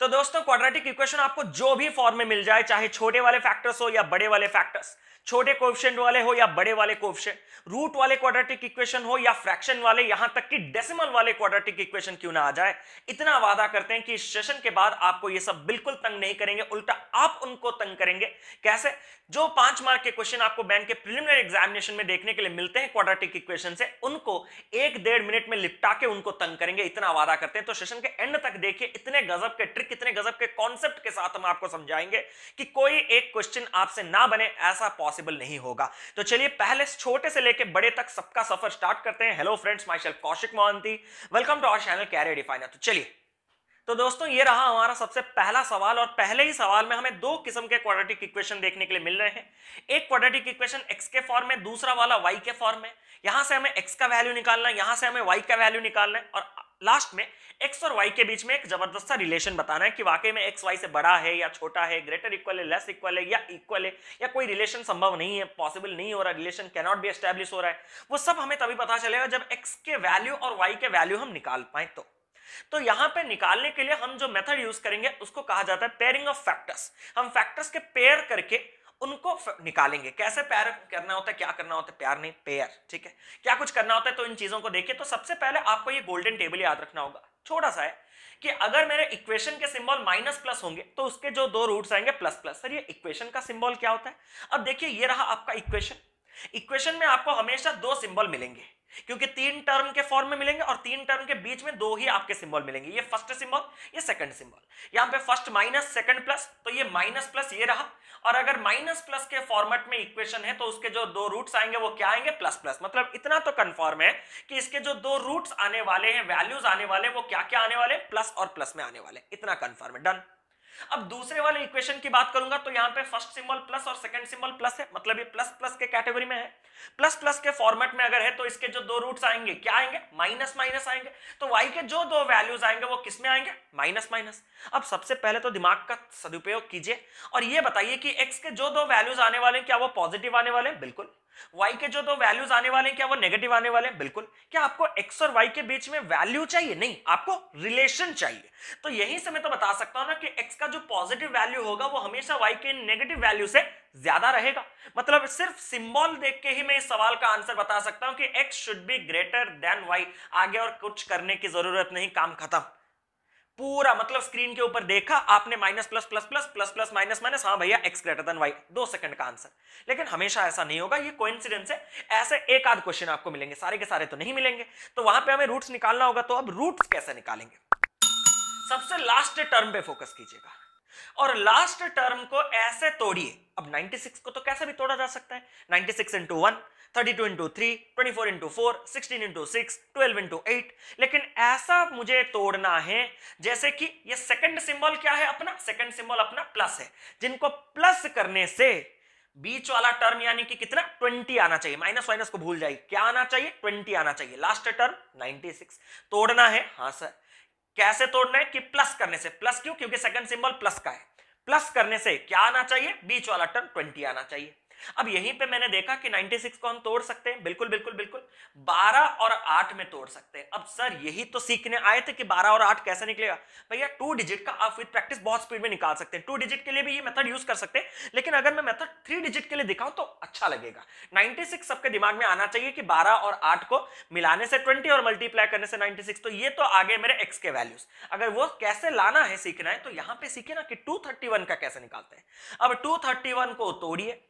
तो दोस्तों quadratic equation आपको जो भी फॉर्म में मिल जाए चाहे छोटे वाले फैक्टर्स हो या बड़े वाले फैक्टर्स छोटे क्वेश्चन वाले हो या बड़े वाले क्वेश्चन रूट वाले क्वाड्रेटिक इक्वेशन हो या फ्रैक्शन वाले यहां तक कि डेसिमल वाले क्वाड्रेटिक इक्वेशन क्यों ना आ जाए इतना वादा करते हैं कि इस सेशन के बाद आपको ये सब बिल्कुल तंग नहीं करेंगे उल्टा आप उनको तंग करेंगे कैसे जो पांच मार्क के क्वेश्चन आपको बैंक के प्रिलिमिनरी एग्जामिनेशन में देखने के लिए मिलते हैं क्वाड्रेटिक इक्वेशन से उनको एक डेढ़ मिनट में लिपटा के उनको तंग करेंगे इतना वादा करते हैं तो सेशन के एंड तक देखिए इतने गजब के ट्रिक इतने गजब के कॉन्सेप्ट के साथ हम आपको समझाएंगे कि कोई एक क्वेश्चन आपसे ना बने ऐसा पॉसिबल नहीं होगा तो चलिए पहले छोटे से लेकर बड़े तक सबका सफर स्टार्ट करते हैं hello friends my Kaushik Mohanty welcome to our channel career definer तो चलिए तो दोस्तों ये रहा हमारा सबसे पहला सवाल और पहले ही सवाल में हमें दो किस्म के क्वाड्रेटिक इक्वेशन देखने के लिए मिल रहे हैं एक क्वाड्रेटिक इक्वेशन एक्स के फॉर्म में दूसरा वाला वाई के फॉर्म में यहां से हमें एक्स का वैल्यू निकालना है यहां से हमें वाई का वैल्यू निकालना है और लास्ट में एक्स और वाई के बीच में एक जबरदस्त सा रिलेशन बताना है कि वाकई में एक्स वाई से बड़ा है या छोटा है ग्रेटर इक्वल है लेस इक्वल है या इक्वल है या कोई रिलेशन संभव नहीं है पॉसिबल नहीं हो रहा रिलेशन कैनॉट भी एस्टेब्लिश हो रहा है वो सब हमें तभी पता चलेगा जब एक्स के वैल्यू और वाई के वैल्यू हम निकाल पाए तो तो यहां पे निकालने के लिए हम जो मेथड यूज करेंगे उसको कहा जाता है पेयरिंग ऑफ फैक्टर्स हम फैक्टर्स के पेयर करके उनको निकालेंगे कैसे पैर करना होता है क्या करना होता है प्यार नहीं पेयर ठीक है क्या कुछ करना होता है तो इन चीजों को देखिए तो सबसे पहले आपको ये गोल्डन टेबल याद रखना होगा छोटा सा है कि अगर मेरे इक्वेशन के सिंबल माइनस प्लस होंगे तो उसके जो दो रूट्स आएंगे प्लस प्लस सर ये इक्वेशन का सिंबल क्या होता है अब देखिए ये रहा आपका इक्वेशन इक्वेशन में आपको हमेशा दो सिंबल मिलेंगे क्योंकि तीन टर्म के फॉर्म में मिलेंगे और तीन टर्म के बीच में दो ही आपके सिंबल मिलेंगे ये फर्स्ट सिंबल ये सेकंड सिंबल यहां पे फर्स्ट माइनस सेकंड प्लस तो ये माइनस प्लस ये रहा और अगर माइनस प्लस के फॉर्मेट में इक्वेशन है तो उसके जो दो रूट्स आएंगे वो क्या आएंगे प्लस प्लस मतलब इतना तो कंफर्म है कि इसके जो दो रूट्स आने वाले हैं वैल्यूज आने वाले वो क्या क्या आने वाले प्लस और प्लस में आने वाले इतना कंफर्म है डन अब दूसरे वाले इक्वेशन की बात करूंगा तो यहां पे फर्स्ट सिंबल प्लस और सेकंड सिंबल प्लस है मतलब ये प्लस प्लस के कैटेगरी में है प्लस प्लस के फॉर्मेट में अगर है तो इसके जो दो रूट्स आएंगे क्या आएंगे माइनस माइनस आएंगे तो वाई के जो दो वैल्यूज आएंगे वो किस में आएंगे माइनस माइनस अब सबसे पहले तो दिमाग का सदुपयोग कीजिए और ये बताइए कि एक्स के जो दो वैल्यूज आने वाले क्या वो पॉजिटिव आने वाले हैं बिल्कुल y के जो दो वैल्यूज आने वाले हैं क्या वो नेगेटिव आने वाले हैं बिल्कुल क्या आपको x और y के बीच में वैल्यू चाहिए नहीं आपको रिलेशन चाहिए तो यहीं से मैं तो बता सकता हूं ना कि x का जो पॉजिटिव वैल्यू होगा वो हमेशा y के नेगेटिव वैल्यू से ज्यादा रहेगा मतलब सिर्फ सिंबल देख के ही मैं इस सवाल का आंसर बता सकता हूं कि x should be greater than y. आगे और कुछ करने की जरूरत नहीं काम खत्म पूरा मतलब स्क्रीन के ऊपर देखा आपने minus plus plus plus plus plus minus minus हाँ भैया एक्स ग्रेटर देन वाई दो सेकंड का आंसर लेकिन हमेशा ऐसा नहीं होगा ये कोइंसिडेंस है ऐसे एक आध क्वेश्चन आपको मिलेंगे सारे के सारे तो नहीं मिलेंगे तो वहां पे हमें रूट्स निकालना होगा तो अब रूट्स कैसे निकालेंगे सबसे लास्ट टर्म पे फोकस कीजिएगा और लास्ट टर्म को ऐसे तोड़िए अब 96 को तो कैसे भी तोड़ा जा सकता है 96 six into one thirty two into three twenty four into four sixteen into six twelve into eight लेकिन ऐसा मुझे तोड़ना है जैसे कि ये सेकंड सिंबल क्या है अपना सेकंड सिंबल अपना प्लस है जिनको प्लस करने से बीच वाला टर्म यानी कि कितना 20 आना चाहिए माइनस माइनस को भूल जाइए क्या आना चाहिए 20 आना चाहिए लास्ट टर्म 96 तोड़ना है हाँ सर कैसे तोड़ना है कि प्लस करने से प्लस क्यों क्योंकि सेकंड सिंबल प्लस का है प्लस करने से क्या आना चाहिए बीच वाला टर्म ट्वेंटी आना चाहिए अब यहीं पे मैंने देखा कि 96 को हम तोड़ सकते हैं बिल्कुल बिल्कुल बिल्कुल 12 और 8 में तोड़ सकते हैं अब सर यही तो सीखने आए थे कि 12 और 8 कैसे निकलेगा भैया टू डिजिट का आप विद प्रैक्टिस बहुत स्पीड में निकाल सकते हैं टू डिजिट के लिए भी ये मेथड यूज कर सकते हैं लेकिन अगर मैं मेथड थ्री डिजिट के लिए दिखाऊं तो अच्छा लगेगा नाइनटी सबके दिमाग में आना चाहिए कि बारह और आठ को मिलाने से ट्वेंटी और मल्टीप्लाई करने से नाइनटी तो ये तो आगे मेरे एक्स के वैल्यूज अगर वो कैसे लाना है सीखना है तो यहां पर सीखे ना कि टू का कैसे निकालते हैं अब टू को तोड़िए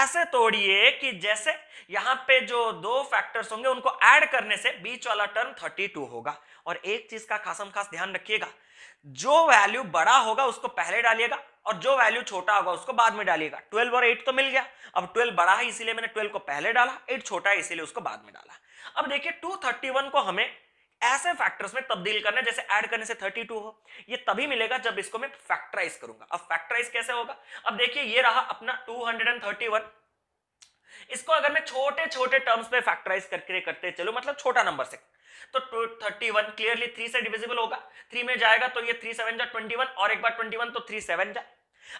ऐसे तोड़िए कि जैसे यहां पे जो दो फैक्टर्स होंगे उनको ऐड करने से बीच वाला टर्म 32 होगा और एक चीज का खासम खास ध्यान रखिएगा जो वैल्यू बड़ा होगा उसको पहले डालिएगा और जो वैल्यू छोटा होगा उसको बाद में डालिएगा 12 और 8 तो मिल गया अब 12 बड़ा है इसीलिए मैंने 12 को पहले डाला 8 छोटा है इसीलिए उसको बाद में डाला अब देखिए 231 को हमें ऐसे फैक्टर्स में तब्दील करना जैसे ऐड करने से 32 हो ये तभी मिलेगा जब इसको मैं फैक्टराइज करूंगा अब फैक्टराइज कैसे होगा अब देखिए ये रहा अपना 231 इसको अगर मैं छोटे छोटे टर्म्स में फैक्टराइज करके करते चलो मतलब छोटा नंबर से तो 31 क्लियरली 3 से डिविजिबल होगा 3 में जाएगा तो ये 3 7 जा 21 और एक बार 21 तो 3 7 जा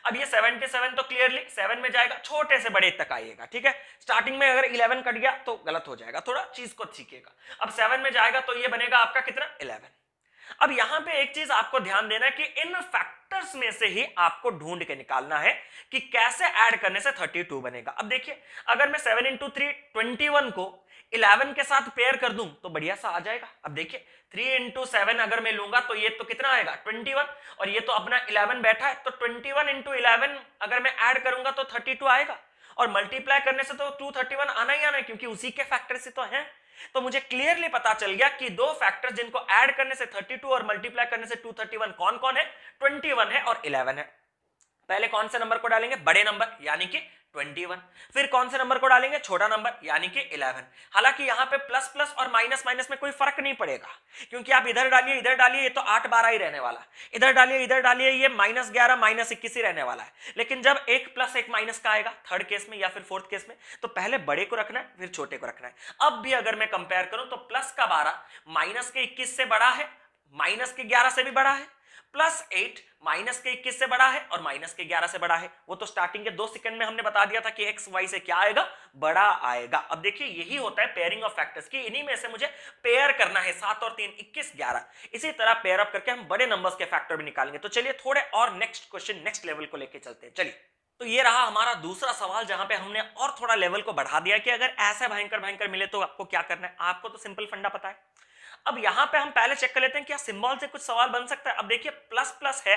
अब ये सेवन पे सेवन तो क्लियरली सेवन में जाएगा छोटे से बड़े तक आइएगा ठीक है स्टार्टिंग में अगर इलेवन कट गया तो गलत हो जाएगा थोड़ा चीज को सीखेगा अब सेवन में जाएगा तो ये बनेगा आपका कितना इलेवन अब यहां पे एक चीज आपको ध्यान देना है कि इन फैक्टर्स में से ही आपको ढूंढ के निकालना है कि कैसे ऐड करने से 32 बनेगा अब देखिए अगर मैं 7 इंटू थ्री ट्वेंटी को इलेवन के साथ पेयर कर दूं तो बढ़िया सा आ जाएगा अब देखिए थ्री इंटू सेवन अगर मैं लूंगा तो ये तो कितना आएगा ट्वेंटी वन और ये तो अपना इलेवन बैठा है तो ट्वेंटी वन इंटू इलेवन अगर मैं ऐड करूंगा तो थर्टी टू आएगा और मल्टीप्लाई करने से तो टू थर्टी वन आना ही आना है क्योंकि उसी के फैक्टर से तो है तो मुझे क्लियरली पता चल गया कि दो फैक्टर जिनको ऐड करने से 32 और मल्टीप्लाई करने से 231 कौन कौन है 21 है और 11 है पहले कौन से नंबर को डालेंगे बड़े नंबर यानी कि 21 फिर कौन से नंबर को डालेंगे छोटा नंबर यानी कि 11 हालांकि यहां पे प्लस प्लस और माइनस माइनस में कोई फर्क नहीं पड़ेगा क्योंकि आप इधर डालिए इधर डालिए ये तो आठ बारह ही रहने वाला इधर डालिए इधर डालिए ये माइनस ग्यारह माइनस इक्कीस ही रहने वाला है लेकिन जब एक प्लस एक माइनस का आएगा थर्ड केस में या फिर फोर्थ केस में तो पहले बड़े को रखना है फिर छोटे को रखना है अब भी अगर मैं कंपेयर करूं तो प्लस का बारह माइनस के इक्कीस से बड़ा है माइनस के ग्यारह से भी बड़ा है प्लस एट माइनस के इक्कीस से बड़ा है और माइनस के ग्यारह से बड़ा है वो तो स्टार्टिंग के दो सेकंड में हमने बता दिया था कि एक्स वाई से क्या आएगा बड़ा आएगा अब देखिए यही होता है पेयरिंग ऑफ फैक्टर्स की इन्हीं में से मुझे पेयर करना है सात और तीन इक्कीस ग्यारह इसी तरह पेयर अप करके हम बड़े नंबर के फैक्टर भी निकालेंगे तो चलिए थोड़े और नेक्स्ट क्वेश्चन नेक्स्ट लेवल को लेकर चलते हैं चलिए तो ये रहा हमारा दूसरा सवाल जहां पे हमने और थोड़ा लेवल को बढ़ा दिया कि अगर ऐसे भयंकर भयंकर मिले तो आपको क्या करना है आपको तो सिंपल फंडा पता है अब यहां पे हम पहले चेक कर लेते हैं क्या सिंबल से कुछ सवाल बन सकता है अब देखिए प्लस प्लस है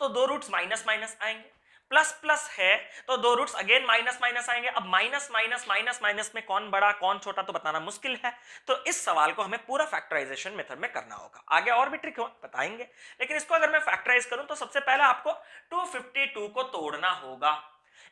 तो दो रूट्स माइनस माइनस आएंगे प्लस प्लस है तो दो रूट्स अगेन माइनस माइनस आएंगे अब माइनस माइनस माइनस माइनस में कौन बड़ा कौन छोटा तो बताना मुश्किल है तो इस सवाल को हमें पूरा फैक्टराइजेशन मेथड में करना होगा आगे और भी ट्रिक बताएंगे लेकिन इसको अगर मैं फैक्टराइज करूं तो सबसे पहले आपको 252 को तोड़ना होगा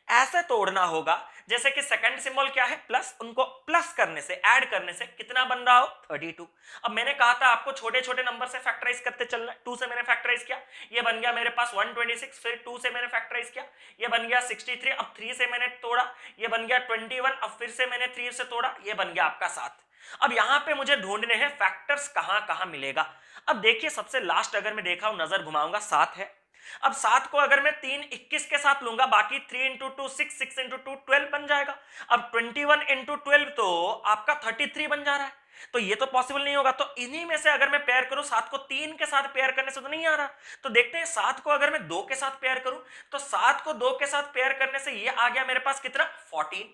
ऐसे तोड़ना होगा जैसे कि सेकंड सिंबल क्या है प्लस उनको प्लस करने से ऐड करने से कितना बन रहा हो 32 अब मैंने कहा था आपको छोटे छोटे नंबर से फैक्टराइज करते चलना टू से मैंने फैक्टराइज किया ये बन गया मेरे पास 126 फिर टू से मैंने फैक्टराइज किया ये बन गया 63 अब थ्री से मैंने तोड़ा ये बन गया 21 अब फिर से मैंने थ्री से तोड़ा ये बन गया आपका साथ अब यहां पे मुझे ढूंढने हैं फैक्टर्स कहां कहां मिलेगा अब देखिए सबसे लास्ट अगर मैं देखा हूं नजर घुमाऊंगा सात है अब सात को अगर मैं तीन इक्कीस के साथ लूंगा बाकी three into two six six into two twelve बन जाएगा अब ट्वेंटी वन इंटू ट्वेल्व तो आपका थर्टी थ्री बन जा रहा है तो ये तो पॉसिबल नहीं होगा तो इन्हीं में से अगर मैं पेयर करूं सात को तीन के साथ पेयर करने से तो नहीं आ रहा तो देखते हैं सात को अगर मैं दो के साथ पेयर करूं तो सात को दो के साथ पेयर करने से ये आ गया मेरे पास कितना फोर्टीन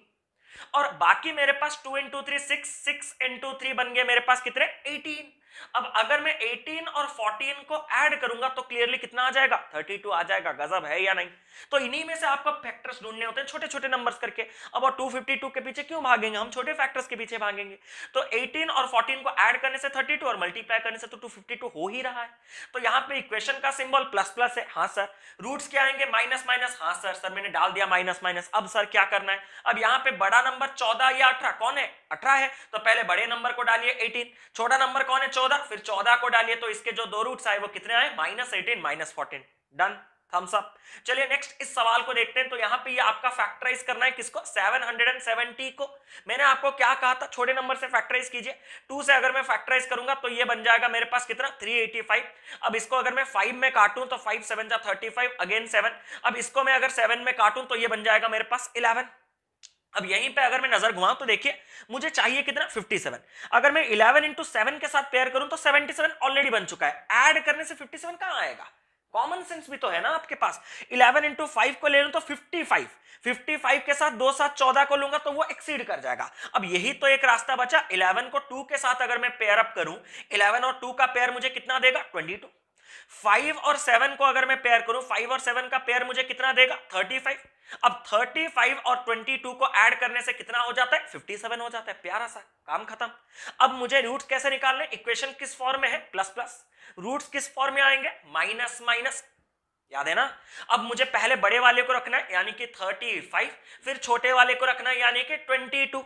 और बाकी मेरे पास two into three six six into three बन गया मेरे पास कितने एटीन अब अगर मैं 18 और 14 को ऐड करूंगा तो क्लियरली कितना आ जाएगा 32 आ जाएगा गजब है या नहीं तो इन्हीं में से आपको फैक्टर्स ढूंढने होते हैं छोटे छोटे नंबर्स करके अब और 252 के पीछे क्यों भागेंगे हम छोटे फैक्टर्स के पीछे भागेंगे तो 18 और 14 को ऐड करने से 32 और मल्टीप्लाई करने से तो 252 हो ही रहा है तो यहाँ पे इक्वेशन का सिंबल प्लस प्लस है हाँ सर रूट्स क्या आएंगे माइनस माइनस हाँ सर सर मैंने डाल दिया माइनस माइनस अब सर क्या करना है अब यहाँ पे बड़ा नंबर चौदह या अठारह कौन है अठारह है तो पहले बड़े नंबर को डालिए एटीन छोटा नंबर कौन है चौदह फिर चौदह को डालिए तो इसके जो दो रूट आए वो कितने आए minus eighteen minus fourteen done thumbs up चलिए नेक्स्ट इस सवाल को देखते हैं तो यहाँ पे ये आपका फैक्टराइज करना है किसको 770 को मैंने आपको क्या कहा था छोटे नंबर से फैक्टराइज कीजिए टू से अगर मैं फैक्टराइज करूंगा तो ये बन जाएगा मेरे पास कितना 385 अब इसको अगर मैं फाइव में काटूं तो फाइव सेवन जा थर्टी अगेन सेवन अब इसको मैं अगर सेवन में काटूं तो ये बन जाएगा मेरे पास इलेवन अब यहीं पे अगर मैं नजर घुमाऊं तो देखिए मुझे चाहिए कितना 57 अगर मैं 11 इंटू सेवन के साथ पेयर करूं तो 77 ऑलरेडी बन चुका है ऐड करने से 57 सेवन कहां आएगा कॉमन सेंस भी तो है ना आपके पास 11 इंटू फाइव को ले लू तो 55 55 के साथ दो साथ चौदह को लूंगा तो वो एक्सीड कर जाएगा अब यही तो एक रास्ता बचा 11 को 2 के साथ अगर मैं पेयर अप करूं 11 और 2 का पेयर मुझे कितना देगा 22 फाइव और सेवन को अगर मैं पेयर करूं फाइव और सेवन का पेयर मुझे कितना देगा थर्टी फाइव अब थर्टी फाइव और ट्वेंटी टू को ऐड करने से कितना हो जाता है फिफ्टी सेवन हो जाता है प्यारा सा काम खत्म अब मुझे रूट कैसे निकालने इक्वेशन किस फॉर्म में है प्लस प्लस रूट किस फॉर्म में आएंगे माइनस माइनस याद है ना अब मुझे पहले बड़े वाले को रखना है यानी कि थर्टी फाइव फिर छोटे वाले को रखना है यानी कि ट्वेंटी टू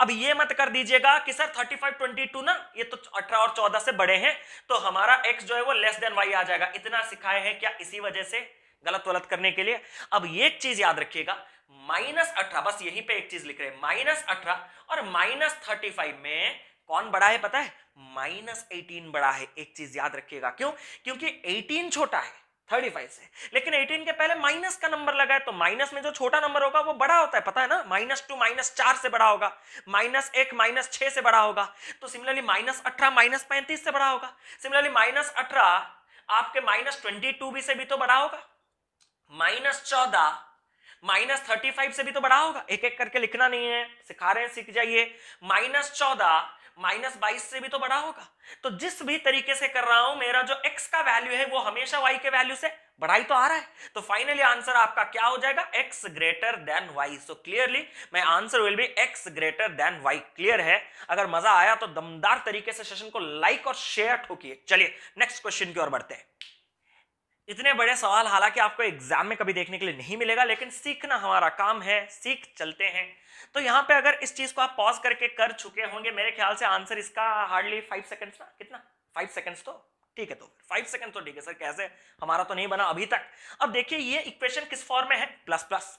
अब ये मत कर दीजिएगा कि सर 3522 ना ये तो 18 और 14 से बड़े हैं तो हमारा एक्स जो है वो लेस देन वाई आ जाएगा इतना सिखाए हैं क्या इसी वजह से गलत वलत करने के लिए अब ये एक चीज याद रखिएगा माइनस अठारह बस यहीं पे एक चीज लिख रहे हैं माइनस अठारह और माइनस थर्टी फाइव में कौन बड़ा है पता है माइनस एटीन बड़ा है एक चीज याद रखिएगा क्यों क्योंकि एटीन छोटा है थर्टी फाइव से लेकिन एटीन के पहले माइनस का नंबर लगा है तो माइनस में जो छोटा नंबर होगा वो बड़ा होता है पता है ना माइनस टू माइनस चार से बड़ा होगा माइनस एक माइनस छह से बड़ा होगा तो सिमिलरली माइनस अठारह माइनस पैंतीस से बड़ा होगा सिमिलरली माइनस अठारह आपके माइनस ट्वेंटी टू भी से भी तो बड़ा होगा माइनस चौदह माइनस थर्टी फाइव से भी तो बड़ा होगा एक एक करके लिखना नहीं है सिखा रहे हैं सीख जाइए माइनस चौदह माइनस बाईस से भी तो बड़ा होगा तो जिस भी तरीके से कर रहा हूं मेरा जो एक्स का वैल्यू है वो हमेशा वाई के वैल्यू से बड़ा ही तो आ रहा है तो फाइनली आंसर आपका क्या हो जाएगा x greater than y so clearly my answer will be x greater than y clear है अगर मजा आया तो दमदार तरीके से सेशन को लाइक और शेयर ठोकिए चलिए नेक्स्ट क्वेश्चन की ओर बढ़ते हैं इतने बड़े सवाल हालांकि आपको एग्जाम में कभी देखने के लिए नहीं मिलेगा लेकिन सीखना हमारा काम है सीख चलते हैं तो यहाँ पे अगर इस चीज को आप पॉज करके कर चुके होंगे मेरे ख्याल से आंसर इसका हार्डली फाइव सेकंड्स ना कितना फाइव सेकंड्स तो ठीक है तो फाइव सेकंड तो ठीक है सर कैसे हमारा तो नहीं बना अभी तक अब देखिए ये इक्वेशन किस फॉर्म में है प्लस प्लस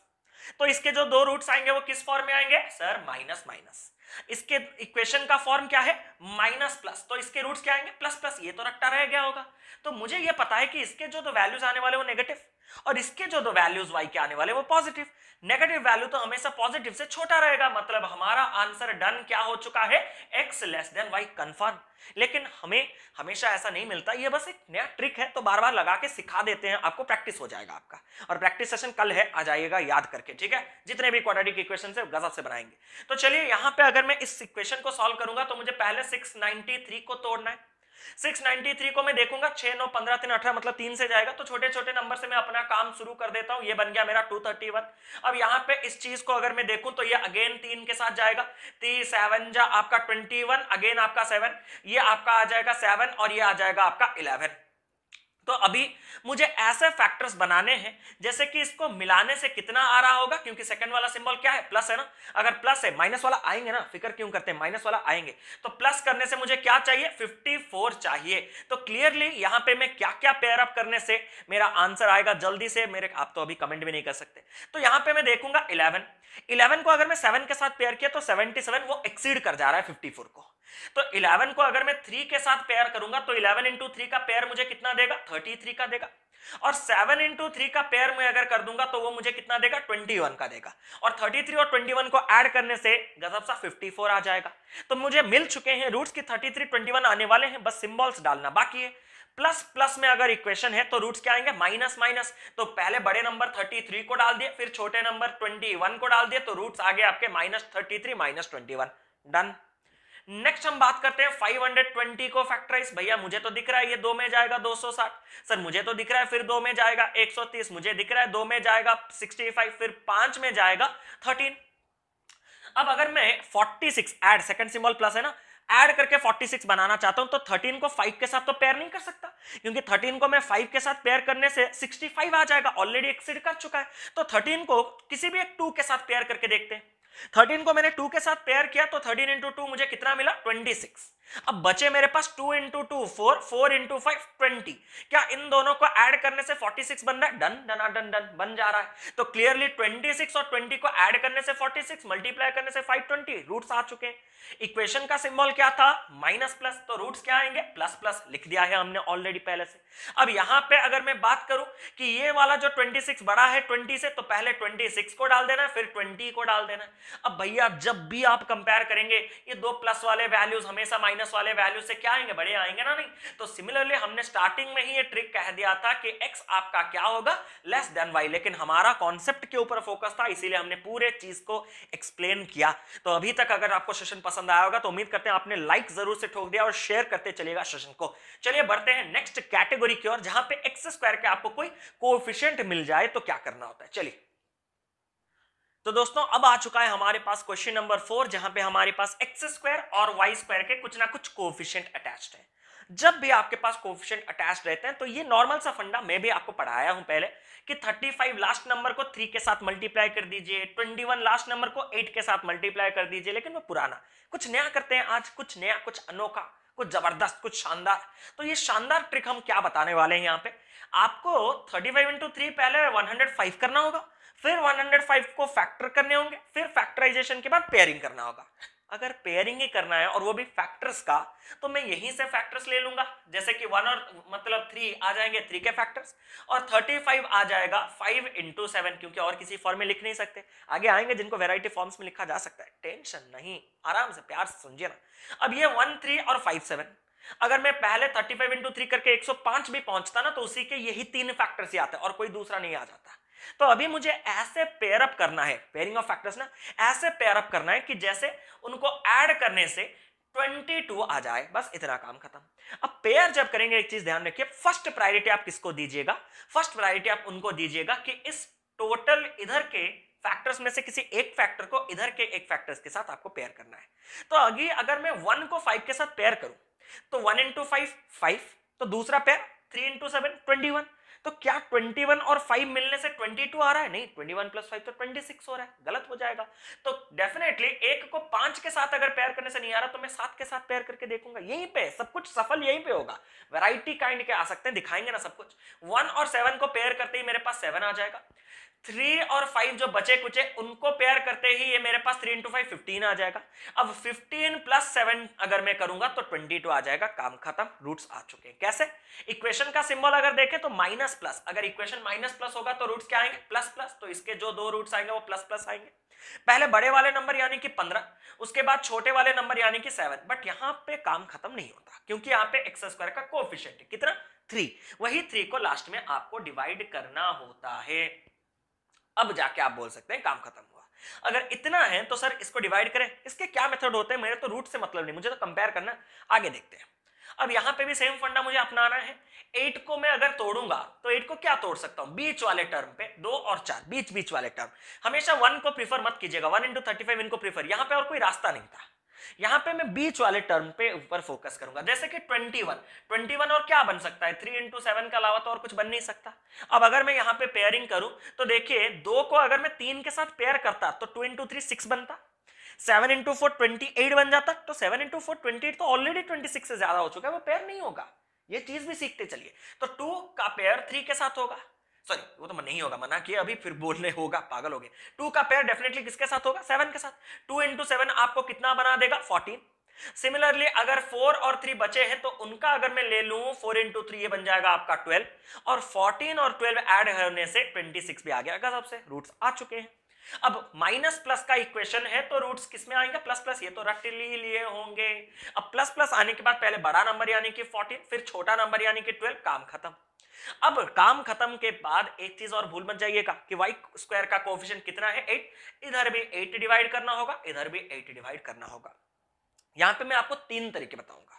तो इसके जो दो रूट्स आएंगे वो किस फॉर्म में आएंगे सर माइनस माइनस इसके इक्वेशन का फॉर्म क्या है माइनस प्लस तो इसके रूट्स क्या आएंगे प्लस प्लस ये तो रट्टा रह गया होगा तो मुझे ये पता है कि इसके जो दो वैल्यूज आने वाले वो नेगेटिव और इसके जो दो वैल्यूज वाई के आने वाले वो पॉजिटिव नेगेटिव वैल्यू तो हमेशा पॉजिटिव से छोटा रहेगा मतलब हमारा आंसर डन क्या हो चुका है x less than y confirm लेकिन हमें हमेशा ऐसा नहीं मिलता ये बस एक नया ट्रिक है तो बार बार लगा के सिखा देते हैं आपको प्रैक्टिस हो जाएगा आपका और प्रैक्टिस सेशन कल है आ जाइएगा याद करके ठीक है जितने भी क्वाड्रेटिक इक्वेशन से गजब से बनाएंगे तो चलिए यहां पे अगर मैं इस इक्वेशन को सॉल्व करूंगा तो मुझे पहले 693 को तोड़ना है थ्री को मैं देखूंगा छह नौ पंद्रह तीन अठारह मतलब तीन से जाएगा तो छोटे छोटे नंबर से मैं अपना काम शुरू कर देता हूं ये बन गया मेरा टू थर्टी वन अब यहां पे इस चीज को अगर मैं देखूं तो ये अगेन तीन के साथ जाएगा ती सेवन जा आपका वन अगेन आपका सेवन ये आपका आ जाएगा सेवन और ये आ जाएगा आपका इलेवन तो अभी मुझे ऐसे फैक्टर्स बनाने हैं जैसे कि इसको मिलाने से कितना आ रहा होगा क्योंकि सेकंड वाला सिंबल क्या है प्लस है ना अगर प्लस है माइनस वाला आएंगे ना फिकर क्यों करते हैं माइनस वाला आएंगे तो प्लस करने से मुझे क्या चाहिए 54 चाहिए तो क्लियरली यहां पे मैं क्या क्या पेयर अप करने से मेरा आंसर आएगा जल्दी से मेरे आप तो अभी कमेंट भी नहीं कर सकते तो यहां पर मैं देखूंगा इलेवन इलेवन को अगर मैं सेवन के साथ पेयर किया तो सेवेंटी वो एक्सीड कर जा रहा है फिफ्टी को तो 11 को अगर मैं 3 के साथ पेयर करूंगा तो 11 इंटू थ्री का पेयर मुझे कितना देगा 33 का देगा और 7 इंटू थ्री का पेयर मैं अगर कर दूंगा तो वो मुझे कितना देगा 21 का देगा और 33 और 21 को ऐड करने से गजब सा 54 आ जाएगा तो मुझे मिल चुके हैं रूट्स की 33 21 आने वाले हैं बस सिंबल्स डालना बाकी है प्लस प्लस में अगर इक्वेशन है तो रूट्स क्या आएंगे माइनस माइनस तो पहले बड़े नंबर 33 को डाल दिए फिर छोटे नंबर 21 को डाल दिए तो रूट्स आगे आपके minus thirty three minus twenty done next हम बात करते हैं 520 को फैक्टराइज भैया मुझे तो दिख रहा है ये दो में जाएगा 260 सर मुझे तो दिख रहा है फिर दो में जाएगा 130 मुझे दिख रहा है दो में जाएगा 65 फिर पांच में जाएगा 13 अब अगर मैं 46 एड सेकेंड सिंबल प्लस है ना एड करके 46 बनाना चाहता हूं तो 13 को 5 के साथ तो पेयर नहीं कर सकता क्योंकि 13 को मैं 5 के साथ पेयर करने से 65 आ जाएगा ऑलरेडी एक्सीड कर चुका है तो 13 को किसी भी एक 2 के साथ पेयर करके देखते हैं थर्टीन को मैंने टू के साथ पेयर किया तो थर्टीन इंटू टू मुझे कितना मिला ट्वेंटी सिक्स अब बचे मेरे पास two into two four four into five twenty क्या इन दोनों को ऐड करने से फोर्टी सिक्स बन रहा है डन डन डन डन बन जा रहा है तो क्लियरली ट्वेंटी सिक्स और ट्वेंटी को ऐड करने से फोर्टी सिक्स मल्टीप्लाई करने से फाइव ट्वेंटी रूट्स आ चुके हैं इक्वेशन का सिंबल क्या था माइनस प्लस तो रूट्स क्या आएंगे प्लस प्लस लिख दिया है हमने ऑलरेडी पहले से अब यहां पर अगर मैं बात करूं कि ये वाला जो 26 बड़ा है ट्वेंटी से तो पहले 26 को डाल देना फिर ट्वेंटी को डाल देना अब भैया जब भी आप कंपेयर करेंगे ये दो प्लस वाले वैल्यूज हमेशा माइनस माइनस वाले वैल्यू से क्या आएंगे बड़े आएंगे ना नहीं तो सिमिलरली हमने स्टार्टिंग में ही ये ट्रिक कह दिया था कि एक्स आपका क्या होगा लेस देन वाई लेकिन हमारा कॉन्सेप्ट के ऊपर फोकस था इसीलिए हमने पूरे चीज को एक्सप्लेन किया तो अभी तक अगर आपको सेशन पसंद आया होगा तो उम्मीद करते हैं आपने लाइक जरूर से ठोक दिया और शेयर करते चलेगा सेशन को चलिए बढ़ते हैं नेक्स्ट कैटेगरी की ओर जहां पे एक्स स्क्वायर के आपको कोई कोफिशियंट मिल जाए तो क्या करना होता है चलिए तो दोस्तों अब आ चुका है हमारे पास क्वेश्चन नंबर फोर जहां पे हमारे पास एक्स स्क्वायर और वाई स्क्वायर के कुछ ना कुछ कोफिशियंट अटैच्ड है जब भी आपके पास कोफिशियंट अटैच रहते हैं तो ये नॉर्मल सा फंडा मैं भी आपको पढ़ाया हूं पहले कि 35 लास्ट नंबर को 3 के साथ मल्टीप्लाई कर दीजिए 21 लास्ट नंबर को 8 के साथ मल्टीप्लाई कर दीजिए लेकिन वो पुराना कुछ नया करते हैं आज कुछ नया कुछ अनोखा कुछ जबरदस्त कुछ शानदार तो ये शानदार ट्रिक हम क्या बताने वाले हैं यहाँ पे आपको थर्टी फाइव पहले वन करना होगा फिर 105 को फैक्टर करने होंगे फिर फैक्टराइजेशन के बाद पेयरिंग करना होगा अगर पेयरिंग ही करना है और वो भी फैक्टर्स का तो मैं यहीं से फैक्टर्स ले लूंगा जैसे कि वन और मतलब थ्री आ जाएंगे थ्री के फैक्टर्स और थर्टी फाइव आ जाएगा फाइव इंटू सेवन क्योंकि और किसी फॉर्म में लिख नहीं सकते आगे आएंगे जिनको वेराइटी फॉर्म्स में लिखा जा सकता है टेंशन नहीं आराम से प्यार से समझिए ना अब ये वन थ्री और फाइव सेवन अगर मैं पहले थर्टी फाइव इंटू थ्री करके एक सौ पांच भी पहुंचता ना तो उसी के यही तीन फैक्टर्स ही आते हैं और कोई दूसरा नहीं आ जाता तो अभी मुझे ऐसे पेयरअप करना है पेयरिंग ऑफ फैक्टर्स ना ऐसे पेयरअप करना है कि जैसे उनको ऐड करने से 22 आ जाए बस इतना काम खत्म अब पेयर जब करेंगे एक चीज ध्यान रखिए फर्स्ट प्रायोरिटी आप किसको दीजिएगा फर्स्ट प्रायोरिटी आप उनको दीजिएगा कि इस टोटल इधर के फैक्टर्स में से किसी एक फैक्टर को इधर के एक फैक्टर्स के साथ आपको पेयर करना है तो अभी अगर मैं वन को फाइव के साथ पेयर करूं तो वन इंटू फाइव फाइव तो दूसरा pair three into seven twenty one तो क्या 21 और 5 मिलने से 22 आ रहा है नहीं 21 प्लस फाइव तो 26 हो रहा है गलत हो जाएगा तो डेफिनेटली एक को पांच के साथ अगर पेयर करने से नहीं आ रहा तो मैं सात के साथ पेयर करके देखूंगा यहीं पे सब कुछ सफल यहीं पे होगा वैरायटी काइंड के आ सकते हैं दिखाएंगे ना सब कुछ वन और सेवन को पेयर करते ही मेरे पास सेवन आ जाएगा थ्री और फाइव जो बचे कुचे उनको पेयर करते ही ये मेरे पास थ्री इंटू फाइव फिफ्टीन आ जाएगा अब फिफ्टीन प्लस सेवन अगर मैं करूंगा तो ट्वेंटी टू आ जाएगा काम खत्म रूट्स आ चुके हैं कैसे इक्वेशन का सिंबल अगर देखें तो माइनस प्लस अगर इक्वेशन माइनस प्लस होगा तो रूट्स क्या आएंगे प्लस प्लस तो इसके जो दो रूट्स आएंगे वो प्लस प्लस आएंगे पहले बड़े वाले नंबर यानी कि पंद्रह उसके बाद छोटे वाले नंबर यानी कि सेवन बट यहाँ पे काम खत्म नहीं होता क्योंकि यहाँ पे एक्स स्क्वायर का कोफिशियंट है कितना थ्री वही थ्री को लास्ट में आपको डिवाइड करना होता है अब जाके आप बोल सकते हैं काम खत्म हुआ अगर इतना है तो सर इसको डिवाइड करें इसके क्या मेथड होते हैं मेरे तो रूट से मतलब नहीं मुझे तो कंपेयर करना आगे देखते हैं अब यहां पे भी सेम फंडा मुझे अपनाना है एट को मैं अगर तोड़ूंगा तो एट को क्या तोड़ सकता हूं बीच वाले टर्म पे दो और चार बीच बीच वाले टर्म हमेशा वन को प्रीफर मत कीजिएगा वन इंटू थर्टी फाइव इनको प्रीफर यहां पे और कोई रास्ता नहीं था यहां पे मैं बीच वाले टर्म पे ऊपर फोकस करूंगा जैसे कि 21 21 और क्या बन सकता है थ्री इंटू सेवन के अलावा तो और कुछ बन नहीं सकता अब अगर मैं यहां पे पेयरिंग करूं तो देखिए दो को अगर मैं तीन के साथ पेयर करता तो टू इंटू थ्री सिक्स बनता seven into four twenty eight बन जाता तो seven into four twenty eight तो ऑलरेडी ट्वेंटी सिक्स से ज्यादा हो चुका है वो पेयर नहीं होगा ये चीज भी सीखते चलिए तो टू का पेयर थ्री के साथ होगा सॉरी वो तो नहीं होगा मना किया अभी फिर बोलने होगा पागल हो गए टू का पेयर डेफिनेटली किसके साथ होगा सेवन के साथ टू इंटू सेवन आपको कितना बना देगा फोर्टीन सिमिलरली अगर फोर और थ्री बचे हैं तो उनका अगर मैं ले लू फोर इंटू थ्री बन जाएगा आपका ट्वेल्व और फोर्टीन और ट्वेल्व एड होने से ट्वेंटी सिक्स भी आ गया अगर सबसे रूट आ चुके हैं अब माइनस प्लस का इक्वेशन है तो रूट्स किसमें आएंगे प्लस प्लस ये तो रट लिए लिए होंगे अब प्लस प्लस आने के बाद पहले बड़ा नंबर यानी कि 14 फिर छोटा नंबर यानी कि 12 काम खत्म अब काम खत्म के बाद एक चीज और भूल मत जाइएगा कि वाई स्क्वायर का कोफिशियंट कितना है एट इधर भी एट डिवाइड करना होगा इधर भी एट डिवाइड करना होगा यहां पे मैं आपको तीन तरीके बताऊंगा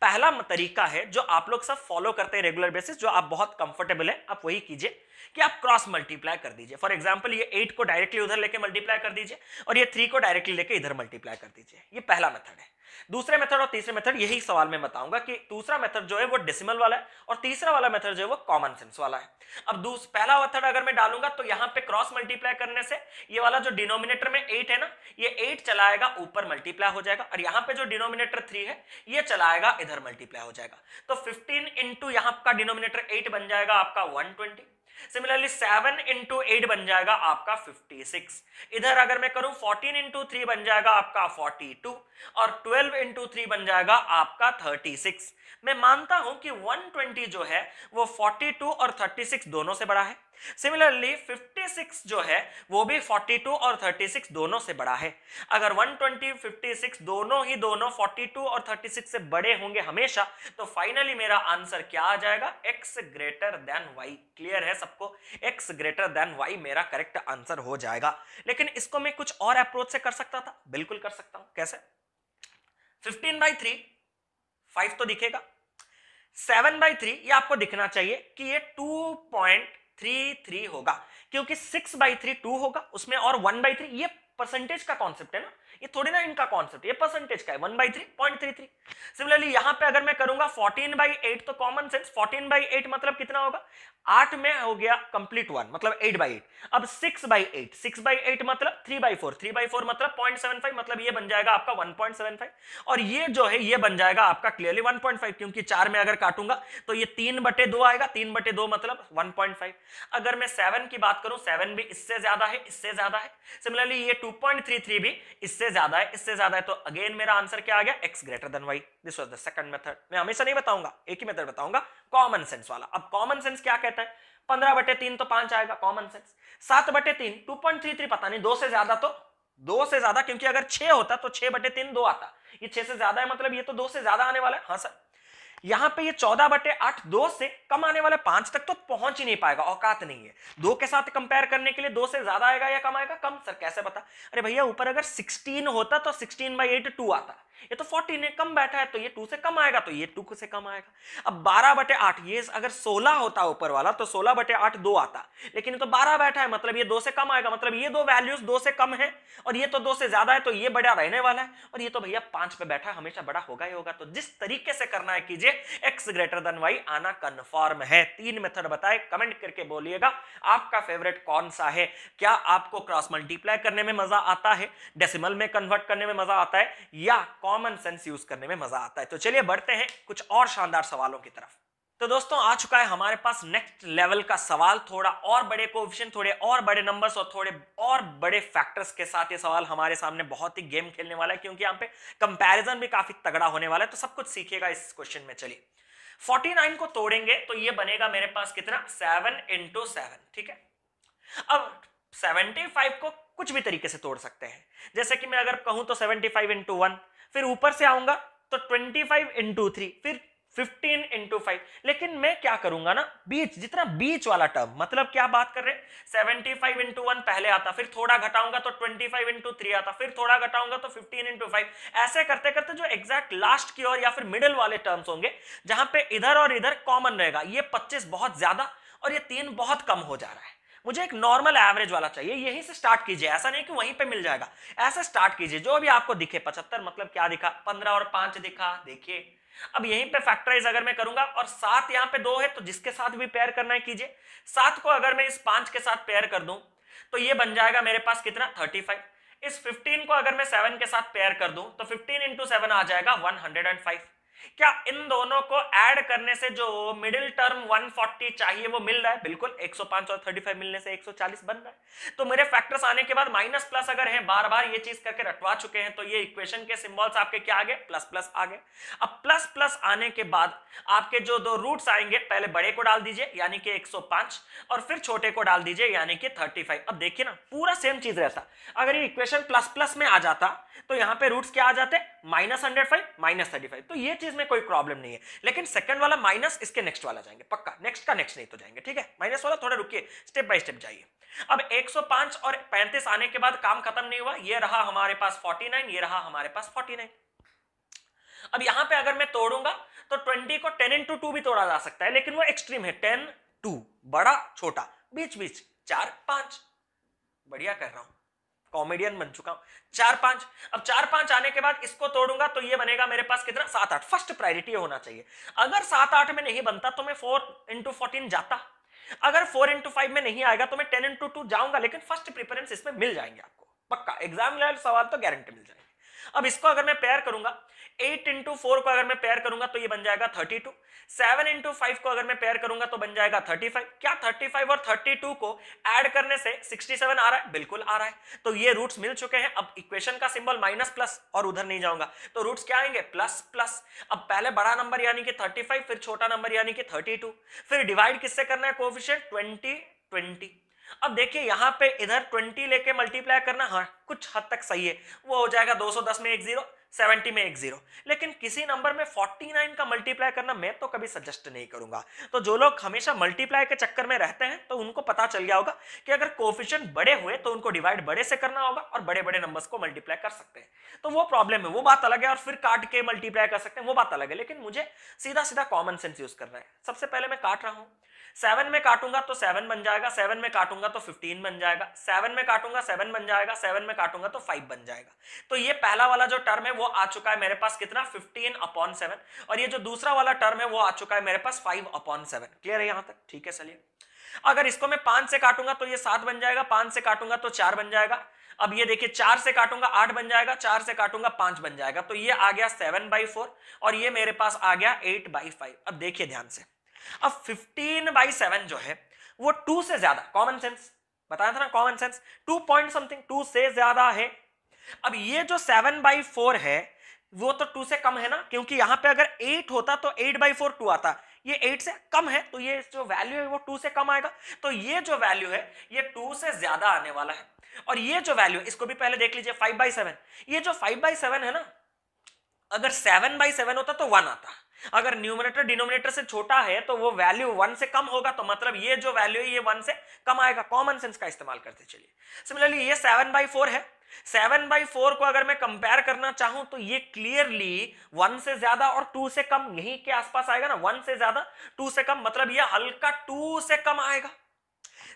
पहला तरीका है जो आप लोग सब फॉलो करते हैं रेगुलर बेसिस जो आप बहुत कंफर्टेबल है आप वही कीजिए कि आप क्रॉस मल्टीप्लाई कर दीजिए फॉर एग्जाम्पल ये एट को डायरेक्टली उधर लेके मल्टीप्लाई कर दीजिए और ये थ्री को डायरेक्टली लेके इधर मल्टीप्लाई कर दीजिए ये पहला मेथड है दूसरे मेथड और तीसरे मेथड यही सवाल में बताऊंगा कि दूसरा मेथड जो है वो डेसिमल वाला है और तीसरा वाला मेथड जो है वो कॉमन सेंस वाला है अब पहला मेथड अगर मैं डालूंगा तो यहां पे क्रॉस मल्टीप्लाई करने से ये वाला जो डिनोमिनेटर में एट है ना ये एट चलाएगा ऊपर मल्टीप्लाई हो जाएगा और यहां पे जो डिनोमिनेटर थ्री है ये चलाएगा इधर मल्टीप्लाई हो जाएगा तो फिफ्टीन इंटू का डिनोमिनेटर एट बन जाएगा आपका one similarly seven into eight बन जाएगा आपका फिफ्टी सिक्स इधर अगर मैं करूं फोर्टीन इंटू थ्री बन जाएगा आपका फोर्टी टू और ट्वेल्व इंटू थ्री बन जाएगा आपका थर्टी सिक्स मैं मानता हूं कि वन ट्वेंटी जो है वो फोर्टी टू और थर्टी सिक्स दोनों से बड़ा है सिमिलरली 56 जो है वो भी 42 और 36 दोनों से बड़ा है अगर 120 56 दोनों ही दोनों 42 और 36 से बड़े होंगे हमेशा तो फाइनली मेरा आंसर क्या आ जाएगा x greater than y clear है सबको x ग्रेटर देन y मेरा करेक्ट आंसर हो जाएगा लेकिन इसको मैं कुछ और अप्रोच से कर सकता था बिल्कुल कर सकता हूं कैसे फिफ्टीन बाई थ्री फाइव तो दिखेगा सेवन बाई थ्री ये आपको दिखना चाहिए कि ये टू पॉइंट थ्री थ्री होगा क्योंकि सिक्स बाई थ्री टू होगा उसमें और वन बाई थ्री ये परसेंटेज का कॉन्सेप्ट है ना ये थोड़ी ना इनका कॉन्सेप्ट ये परसेंटेज का है one by three point three three similarly यहां पे अगर मैं करूंगा फोर्टीन बाई एट तो common sense fourteen by eight मतलब कितना होगा आठ में हो गया कंप्लीट वन मतलब एट बाई एट अब six by eight six by eight मतलब three by four three by four मतलब पॉइंट सेवन फाइव मतलब ये बन जाएगा आपका वन पॉइंट सेवन फाइव और ये जो है ये बन जाएगा आपका क्लियरली वन पॉइंट फाइव क्योंकि चार में अगर काटूंगा तो ये तीन बटे दो आएगा तीन बटे दो मतलब वन पॉइंट फाइव अगर मैं सेवन की बात करूं सेवन भी इससे ज्यादा है इससे ज्यादा है सिमिलरली ये टू पॉइंट थ्री थ्री भी इससे ज्यादा है इससे ज्यादा है तो अगेन मेरा आंसर क्या आ गया x greater than y this was the second method मैं हमेशा नहीं बताऊंगा एक ही मेथड बताऊंगा कॉमन सेंस वाला अब कॉमन सेंस क्या कहता है पंद्रह बटे तीन तो पांच आएगा कॉमन सेंस सात बटे तीन टू पॉइंट थ्री थ्री पता नहीं दो से ज्यादा तो दो से ज्यादा क्योंकि अगर छह होता तो छह बटे तीन दो आता ये छह से ज्यादा है मतलब ये तो दो से ज्यादा आने वाला है हाँ सर यहां पे ये चौदह बटे आठ दो से कम आने वाले पांच तक तो पहुंच ही नहीं पाएगा औकात नहीं है दो के साथ कंपेयर करने के लिए दो से ज्यादा आएगा या कम आएगा कम सर कैसे बता अरे भैया ऊपर अगर सिक्सटीन होता तो सिक्सटीन बाई एट टू आता ये तो फोर्टीन है कम बैठा है तो ये टू से कम आएगा तो ये टू से कम आएगा अब बारह बटे आठ ये अगर सोलह होता ऊपर वाला तो सोलह बटे आठ दो आता लेकिन ये तो बारह बैठा है मतलब ये दो से कम आएगा मतलब ये दो वैल्यूज दो से कम है और ये तो दो से ज्यादा है तो ये बड़ा रहने वाला है और ये तो भैया पांच पे बैठा है हमेशा बड़ा होगा ही होगा तो जिस तरीके से करना है कीजिए एक्स ग्रेटर देन वाई आना कन्फर्म है तीन मेथड बताए कमेंट करके बोलिएगा आपका फेवरेट कौन सा है क्या आपको क्रॉस मल्टीप्लाई करने में मजा आता है डेसिमल में कन्वर्ट करने में मजा आता है या कॉमन सेंस यूज करने में मजा आता है तो चलिए बढ़ते हैं कुछ और शानदार सवालों की तरफ तो दोस्तों आ चुका है हमारे पास नेक्स्ट लेवल का सवाल थोड़ा और बड़े क्वेश्चन थोड़े और बड़े नंबर्स और थोड़े और बड़े फैक्टर्स के साथ ये सवाल हमारे सामने बहुत ही गेम खेलने वाला है क्योंकि यहाँ पे कंपैरिजन भी काफी तगड़ा होने वाला है तो सब कुछ सीखेगा इस क्वेश्चन में चलिए 49 को तोड़ेंगे तो ये बनेगा मेरे पास कितना सेवन इंटू ठीक है अब सेवनटी को कुछ भी तरीके से तोड़ सकते हैं जैसे कि मैं अगर कहूं तो सेवनटी फाइव फिर ऊपर से आऊंगा तो ट्वेंटी फाइव इंटू थ्री फिर फिफ्टीन इंटू फाइव लेकिन मैं क्या करूंगा ना बीच जितना बीच वाला टर्म मतलब क्या बात कर रहे सेवेंटी फाइव इंटू वन पहले आता फिर थोड़ा घटाऊंगा तो ट्वेंटी फाइव इंटू थ्री आता फिर थोड़ा घटाऊंगा तो फिफ्टीन इंटू फाइव ऐसे करते करते जो एग्जैक्ट लास्ट की ओर या फिर मिडिल वाले टर्म्स होंगे जहां पे इधर और इधर कॉमन रहेगा ये पच्चीस बहुत ज्यादा और ये तीन बहुत कम हो जा रहा है मुझे एक नॉर्मल एवरेज वाला चाहिए यहीं से स्टार्ट कीजिए ऐसा नहीं कि वहीं पे मिल जाएगा ऐसा स्टार्ट कीजिए जो भी आपको दिखे पचहत्तर मतलब क्या दिखा पंद्रह और पांच दिखा देखिए अब यहीं पे फैक्टराइज अगर मैं करूंगा और सात यहां पे दो है तो जिसके साथ भी पेयर करना है कीजिए सात को अगर मैं इस पांच के साथ पेयर कर दूं तो ये बन जाएगा मेरे पास कितना थर्टी फाइव इस फिफ्टीन को अगर मैं सेवन के साथ पेयर कर दूं तो फिफ्टीन इंटू सेवन आ जाएगा वन हंड्रेड एंड फाइव क्या इन दोनों को ऐड करने से जो मिडिल टर्म 140 चाहिए वो मिल रहा है बिल्कुल 105 और 35 मिलने से 140 बन रहा है तो मेरे फैक्टर्स आने के बाद माइनस प्लस अगर है बार बार ये चीज करके रटवा चुके हैं तो ये इक्वेशन के सिंबल्स आपके क्या आ गए प्लस प्लस आ गए अब प्लस प्लस आने के बाद आपके जो दो रूट्स आएंगे पहले बड़े को डाल दीजिए यानी कि एक और फिर छोटे को डाल दीजिए यानी कि थर्टी अब देखिए ना पूरा सेम चीज रहता अगर ये इक्वेशन प्लस प्लस में आ जाता तो यहाँ पे रूट्स क्या आ जाते minus hundred five minus thirty five तो ये चीज चीज में कोई प्रॉब्लम नहीं है लेकिन सेकंड वाला माइनस इसके नेक्स्ट वाला जाएंगे पक्का नेक्स्ट का नेक्स्ट नहीं तो जाएंगे ठीक है माइनस वाला थोड़ा रुकिए स्टेप बाय स्टेप जाइए अब 105 और 35 आने के बाद काम खत्म नहीं हुआ ये रहा हमारे पास 49 ये रहा हमारे पास 49 अब यहां पे अगर मैं तोड़ूंगा तो 20 को 10 इंटू टू भी तोड़ा जा सकता है लेकिन वो एक्सट्रीम है 10 2 बड़ा छोटा बीच बीच चार पांच बढ़िया कर रहा हूं कॉमेडियन बन चुका हूं चार पांच अब चार पांच आने के बाद इसको तोड़ूंगा तो ये बनेगा मेरे पास कितना सात आठ फर्स्ट प्रायोरिटी होना चाहिए अगर सात आठ में नहीं बनता तो मैं फोर इंटू फोर्टीन जाता अगर फोर इंटू फाइव में नहीं आएगा तो मैं टेन इंटू टू जाऊंगा लेकिन फर्स्ट प्रिफरेंस इसमें मिल जाएंगे आपको पक्का एग्जाम लेवल सवाल तो गारंटी मिल जाएगी अब इसको अगर मैं पेयर करूंगा एट इंटू फोर को अगर मैं पेयर करूंगा तो ये बन जाएगा thirty two seven into five को अगर मैं पेयर करूंगा तो बन जाएगा थर्टी फाइव क्या थर्टी फाइव और थर्टी टू को एड करने से सिक्सटी सेवन आ रहा है बिल्कुल आ रहा है तो ये रूट्स मिल चुके हैं अब इक्वेशन का सिंबल माइनस प्लस और उधर नहीं जाऊंगा तो रूट्स क्या आएंगे प्लस प्लस अब पहले बड़ा नंबर यानी कि थर्टी फाइव फिर छोटा नंबर यानी कि थर्टी टू फिर डिवाइड किससे करना है कोफिशियंट ट्वेंटी ट्वेंटी अब देखिए यहां पे इधर 20 लेके मल्टीप्लाई करना हाँ कुछ हद तक सही है वो हो जाएगा 210 में एक जीरो 70 में एक जीरो लेकिन किसी नंबर में 49 का मल्टीप्लाई करना मैं तो कभी सजेस्ट नहीं करूंगा तो जो लोग हमेशा मल्टीप्लाई के चक्कर में रहते हैं तो उनको पता चल गया होगा कि अगर कोफिशियंट बड़े हुए तो उनको डिवाइड बड़े से करना होगा और बड़े बड़े नंबर्स को मल्टीप्लाई कर सकते हैं तो वो प्रॉब्लम है वो बात अलग है और फिर काट के मल्टीप्लाई कर सकते हैं वो बात अलग है लेकिन मुझे सीधा सीधा कॉमन सेंस यूज करना है सबसे पहले मैं काट रहा हूँ सेवन में काटूंगा तो सेवन बन जाएगा सेवन में काटूंगा तो फिफ्टीन बन जाएगा सेवन में काटूंगा सेवन बन जाएगा सेवन में काटूंगा तो फाइव बन जाएगा तो ये पहला वाला जो टर्म है वो आ चुका है मेरे पास कितना 15 अपॉन सेवन और ये जो दूसरा वाला टर्म है वो आ चुका है मेरे पास 5 अपॉन सेवन क्लियर है यहां तक ठीक है चलिए अगर इसको मैं पांच से काटूंगा तो ये सात बन जाएगा पांच से काटूंगा तो चार बन जाएगा अब ये देखिए चार से काटूंगा आठ बन जाएगा चार से काटूंगा पांच बन जाएगा तो ये आ गया सेवन बाई फोर और ये मेरे पास आ गया एट बाई फाइव अब देखिए ध्यान से अब फिफ्टीन बाई सेवन जो है वो टू से ज्यादा कॉमन सेंस बताया था ना common sense two point something two से ज्यादा है अब ये जो सेवन बाई फोर है वो तो टू से कम है ना क्योंकि यहां पे अगर एट होता तो एट बाई फोर टू आता ये एट से कम है तो ये जो वैल्यू है वो टू से कम आएगा तो ये जो वैल्यू है ये टू से ज्यादा आने वाला है और ये जो वैल्यू इसको भी पहले देख लीजिए फाइव बाई सेवन ये जो फाइव बाई सेवन है ना अगर सेवन बाई सेवन होता तो वन आता अगर न्यूमिनेटर डिनोमिनेटर से छोटा है तो वो वैल्यू वन से कम होगा तो मतलब ये जो वैल्यू है ये वन से कम आएगा कॉमन सेंस का इस्तेमाल करते चलिए सिमिलरली ये सेवन बाई फोर है सेवन बाई फोर को अगर मैं कंपेयर करना चाहूं तो ये क्लियरली वन से ज्यादा और टू से कम यही के आसपास आएगा ना वन से ज्यादा टू से कम मतलब ये हल्का टू से कम आएगा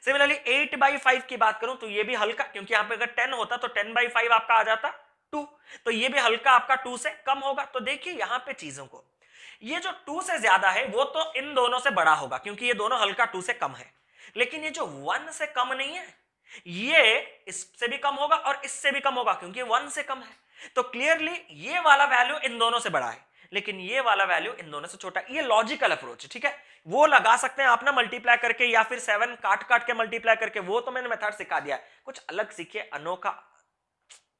सिमिलरली एट बाई फाइव की बात करूं तो ये भी हल्का क्योंकि यहां पे अगर टेन होता तो टेन बाई फाइव आपका आ जाता टू तो ये भी हल्का आपका टू से कम होगा तो देखिए यहां पर चीजों को ये जो टू से ज्यादा है वो तो इन दोनों से बड़ा होगा क्योंकि ये दोनों हल्का टू से कम है लेकिन ये जो वन से कम नहीं है ये इससे भी कम होगा और इससे भी कम होगा क्योंकि वन से कम है तो क्लियरली ये वाला वैल्यू इन दोनों से बड़ा है लेकिन ये वाला वैल्यू इन दोनों से छोटा ये लॉजिकल अप्रोच है ठीक है वो लगा सकते हैं आप ना मल्टीप्लाई करके या फिर सेवन काट काट के मल्टीप्लाई करके वो तो मैंने मेथड सिखा दिया कुछ अलग सीखिए अनोखा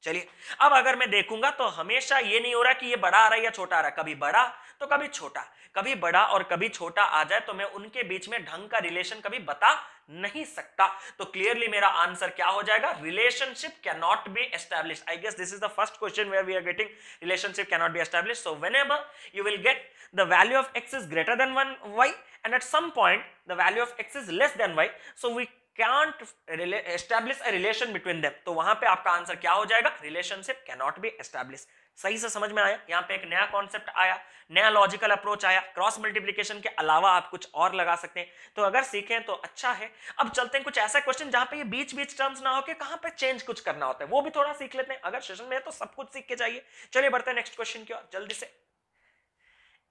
चलिए अब अगर मैं देखूंगा तो हमेशा ये नहीं हो रहा कि ये बड़ा आ रहा है या छोटा आ रहा है कभी बड़ा तो कभी छोटा कभी बड़ा और कभी छोटा आ जाए तो मैं उनके बीच में ढंग का रिलेशन कभी बता नहीं सकता तो क्लियरली मेरा आंसर क्या हो जाएगा relationship can not be establish I guess this is the first question where we are getting relationship can not be establish so whenever you will get the value of x is greater than one y and at some point the value of x is less than y so we can't establish a relation between them तो वहां पे आपका answer क्या हो जाएगा relationship cannot B establish सही से समझ में आया यहाँ पे एक नया कॉन्सेप्ट आया नया लॉजिकल अप्रोच आया क्रॉस मल्टीप्लीकेशन के अलावा आप कुछ और लगा सकते हैं तो अगर सीखें तो अच्छा है अब चलते हैं कुछ ऐसा क्वेश्चन जहां पे ये बीच बीच टर्म्स ना हो के कहां पे चेंज कुछ करना होता है वो भी थोड़ा सीख लेते हैं अगर सेशन में है तो सब कुछ सीख के जाइए चलिए बढ़ते हैं नेक्स्ट क्वेश्चन की ओर जल्दी से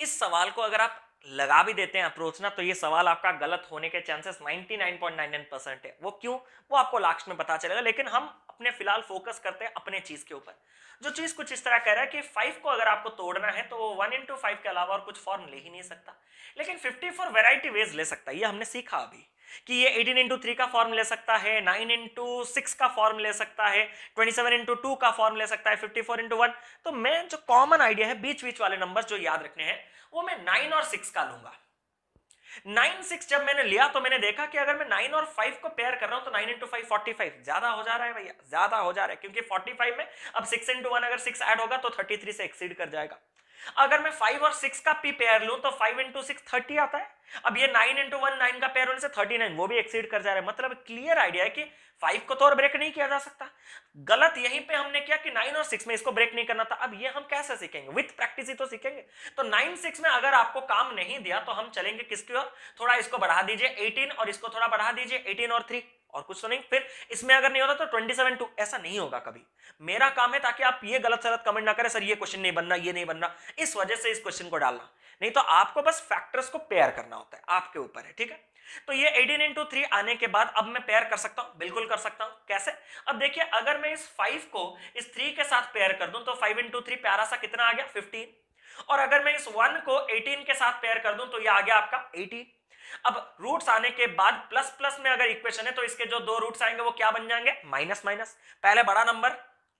इस सवाल को अगर आप लगा भी देते हैं अप्रोच ना तो ये सवाल आपका गलत होने के चांसेस 99.99 परसेंट है वो क्यों वो आपको लास्ट में पता चलेगा लेकिन हम अपने फिलहाल फोकस करते हैं अपने चीज के ऊपर जो चीज कुछ इस तरह कह रहा है कि फाइव को अगर आपको तोड़ना है तो वो वन इंटू फाइव के अलावा और कुछ फॉर्म ले ही नहीं सकता लेकिन फिफ्टी फोर वेराइटी वेज ले सकता है ये हमने सीखा अभी कि ये 18 इंटू थ्री का फॉर्म ले सकता है 9 इंटू सिक्स का फॉर्म ले सकता है 27 इंटू टू का फॉर्म ले सकता है 54 into 1, तो मैं जो कॉमन आइडिया है बीच बीच वाले नंबर जो याद रखने हैं वो मैं नाइन और सिक्स का लूंगा नाइन सिक्स जब मैंने लिया तो मैंने देखा कि अगर मैं नाइन और फाइव को पेयर कर रहा हूं तो nine into five forty five ज्यादा हो जा रहा है भैया ज्यादा हो जा रहा है क्योंकि फोर्टी फाइव में अब सिक्स इंटू वन अगर सिक्स एड होगा तो थर्टी थ्री से एक्सीड कर जाएगा अगर मैं फाइव और सिक्स का पी पेयर लू तो फाइव इंटू सिक्स थर्टी आता है अब ये नाइन इंटू वन नाइन का पेयर होने से थर्टी नाइन वो भी एक्सीड कर जा रहा है मतलब क्लियर आइडिया है कि फाइव को तो और ब्रेक नहीं किया जा सकता गलत यहीं पे हमने किया कि नाइन और सिक्स में इसको ब्रेक नहीं करना था अब ये हम कैसे सीखेंगे विथ प्रैक्टिस ही तो सीखेंगे तो नाइन सिक्स में अगर आपको काम नहीं दिया तो हम चलेंगे किसकी ओर थोड़ा इसको बढ़ा दीजिए एटीन और इसको थोड़ा बढ़ा दीजिए एटीन और थ्री और कुछ तो नहीं फिर इसमें अगर नहीं होता तो ट्वेंटी सेवन टू ऐसा नहीं होगा कभी मेरा काम है ताकि आप ये गलत सलत कमेंट ना करें सर ये क्वेश्चन नहीं बनना ये नहीं बनना इस वजह से इस क्वेश्चन को डालना नहीं तो आपको बस फैक्टर्स को पेयर करना होता है आपके ऊपर है ठीक है तो ये 18 इंटू थ्री आने के बाद अब मैं पेयर कर सकता हूं बिल्कुल कर सकता हूं कैसे अब देखिए अगर मैं इस फाइव को इस थ्री के साथ पेयर कर दूं तो फाइव इंटू थ्री प्यारा सा कितना आ गया 15 और अगर मैं इस वन को 18 के साथ पेयर कर दूं तो ये आ गया आपका 18 अब रूट्स आने के बाद प्लस प्लस में अगर इक्वेशन है तो इसके जो दो रूट्स आएंगे वो क्या बन जाएंगे माइनस माइनस पहले बड़ा नंबर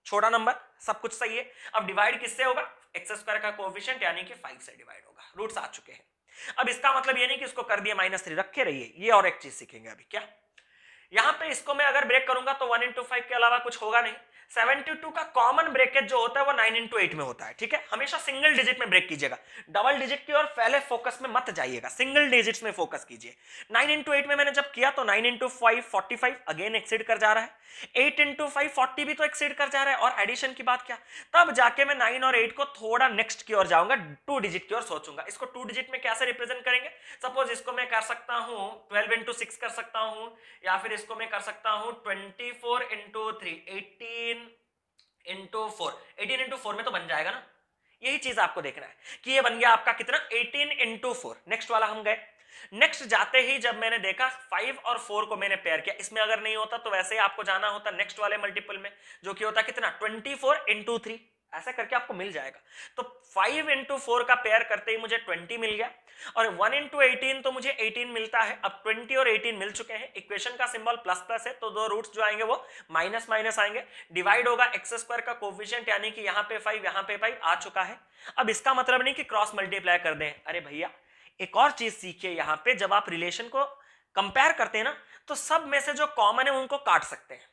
छोटा नंबर सब कुछ सही है अब डिवाइड किससे होगा एक्स स्क्वायर का कोफिशियंट यानी कि फाइव से डिवाइड होगा रूट्स आ चुके हैं अब इसका मतलब ये नहीं कि इसको कर दिया माइनस थ्री रखे रहिए ये और एक चीज सीखेंगे अभी क्या यहां पे इसको मैं अगर ब्रेक करूंगा तो वन इंटू फाइव के अलावा कुछ होगा नहीं सेवेंटी टू का कॉमन ब्रेकेज जो होता है वो नाइन इंटू एट में होता है ठीक है हमेशा सिंगल डिजिट में ब्रेक कीजिएगा डबल डिजिट की और पहले फोकस में मत जाइएगा सिंगल डिजिट में फोकस कीजिए नाइन इंटू एट में मैंने जब किया तो nine into five forty five again exceed कर जा रहा है एट इंटू फाइव फोर्टी भी तो एक्सीड कर जा रहा है और एडिशन की बात क्या तब जाके मैं नाइन और एट को थोड़ा नेक्स्ट की ओर जाऊंगा टू डिजिट की ओर सोचूंगा इसको टू डिजिट में कैसे रिप्रेजेंट करेंगे सपोज इसको मैं कर सकता हूँ ट्वेल्व इंटू सिक्स कर सकता हूँ या फिर इसको मैं कर सकता हूं twenty four into three eighteen into four eighteen into four में तो बन जाएगा ना यही चीज आपको देखना है कि ये बन गया आपका कितना एटीन इंटू फोर नेक्स्ट वाला हम गए नेक्स्ट जाते ही जब मैंने देखा फाइव और फोर को मैंने पेयर किया इसमें अगर नहीं होता तो वैसे ही आपको जाना होता नेक्स्ट वाले मल्टीपल में जो कि होता कितना ट्वेंटी फोर इंटू थ्री ऐसा करके आपको मिल जाएगा तो फाइव इंटू फोर का पेयर करते ही मुझे ट्वेंटी मिल गया और वन इंटू एटीन तो मुझे एटीन मिलता है अब ट्वेंटी और एटीन मिल चुके हैं इक्वेशन का सिंबल प्लस प्लस है तो दो रूट्स जो आएंगे वो माइनस माइनस आएंगे डिवाइड होगा एक्स स्क्वायर का कोफिशियंट यानी कि यहाँ पे फाइव यहाँ पे फाइव आ चुका है अब इसका मतलब नहीं कि क्रॉस मल्टीप्लाई कर दें अरे भैया एक और चीज सीखिए यहाँ पे जब आप रिलेशन को कंपेयर करते हैं ना तो सब में से जो कॉमन है उनको काट सकते हैं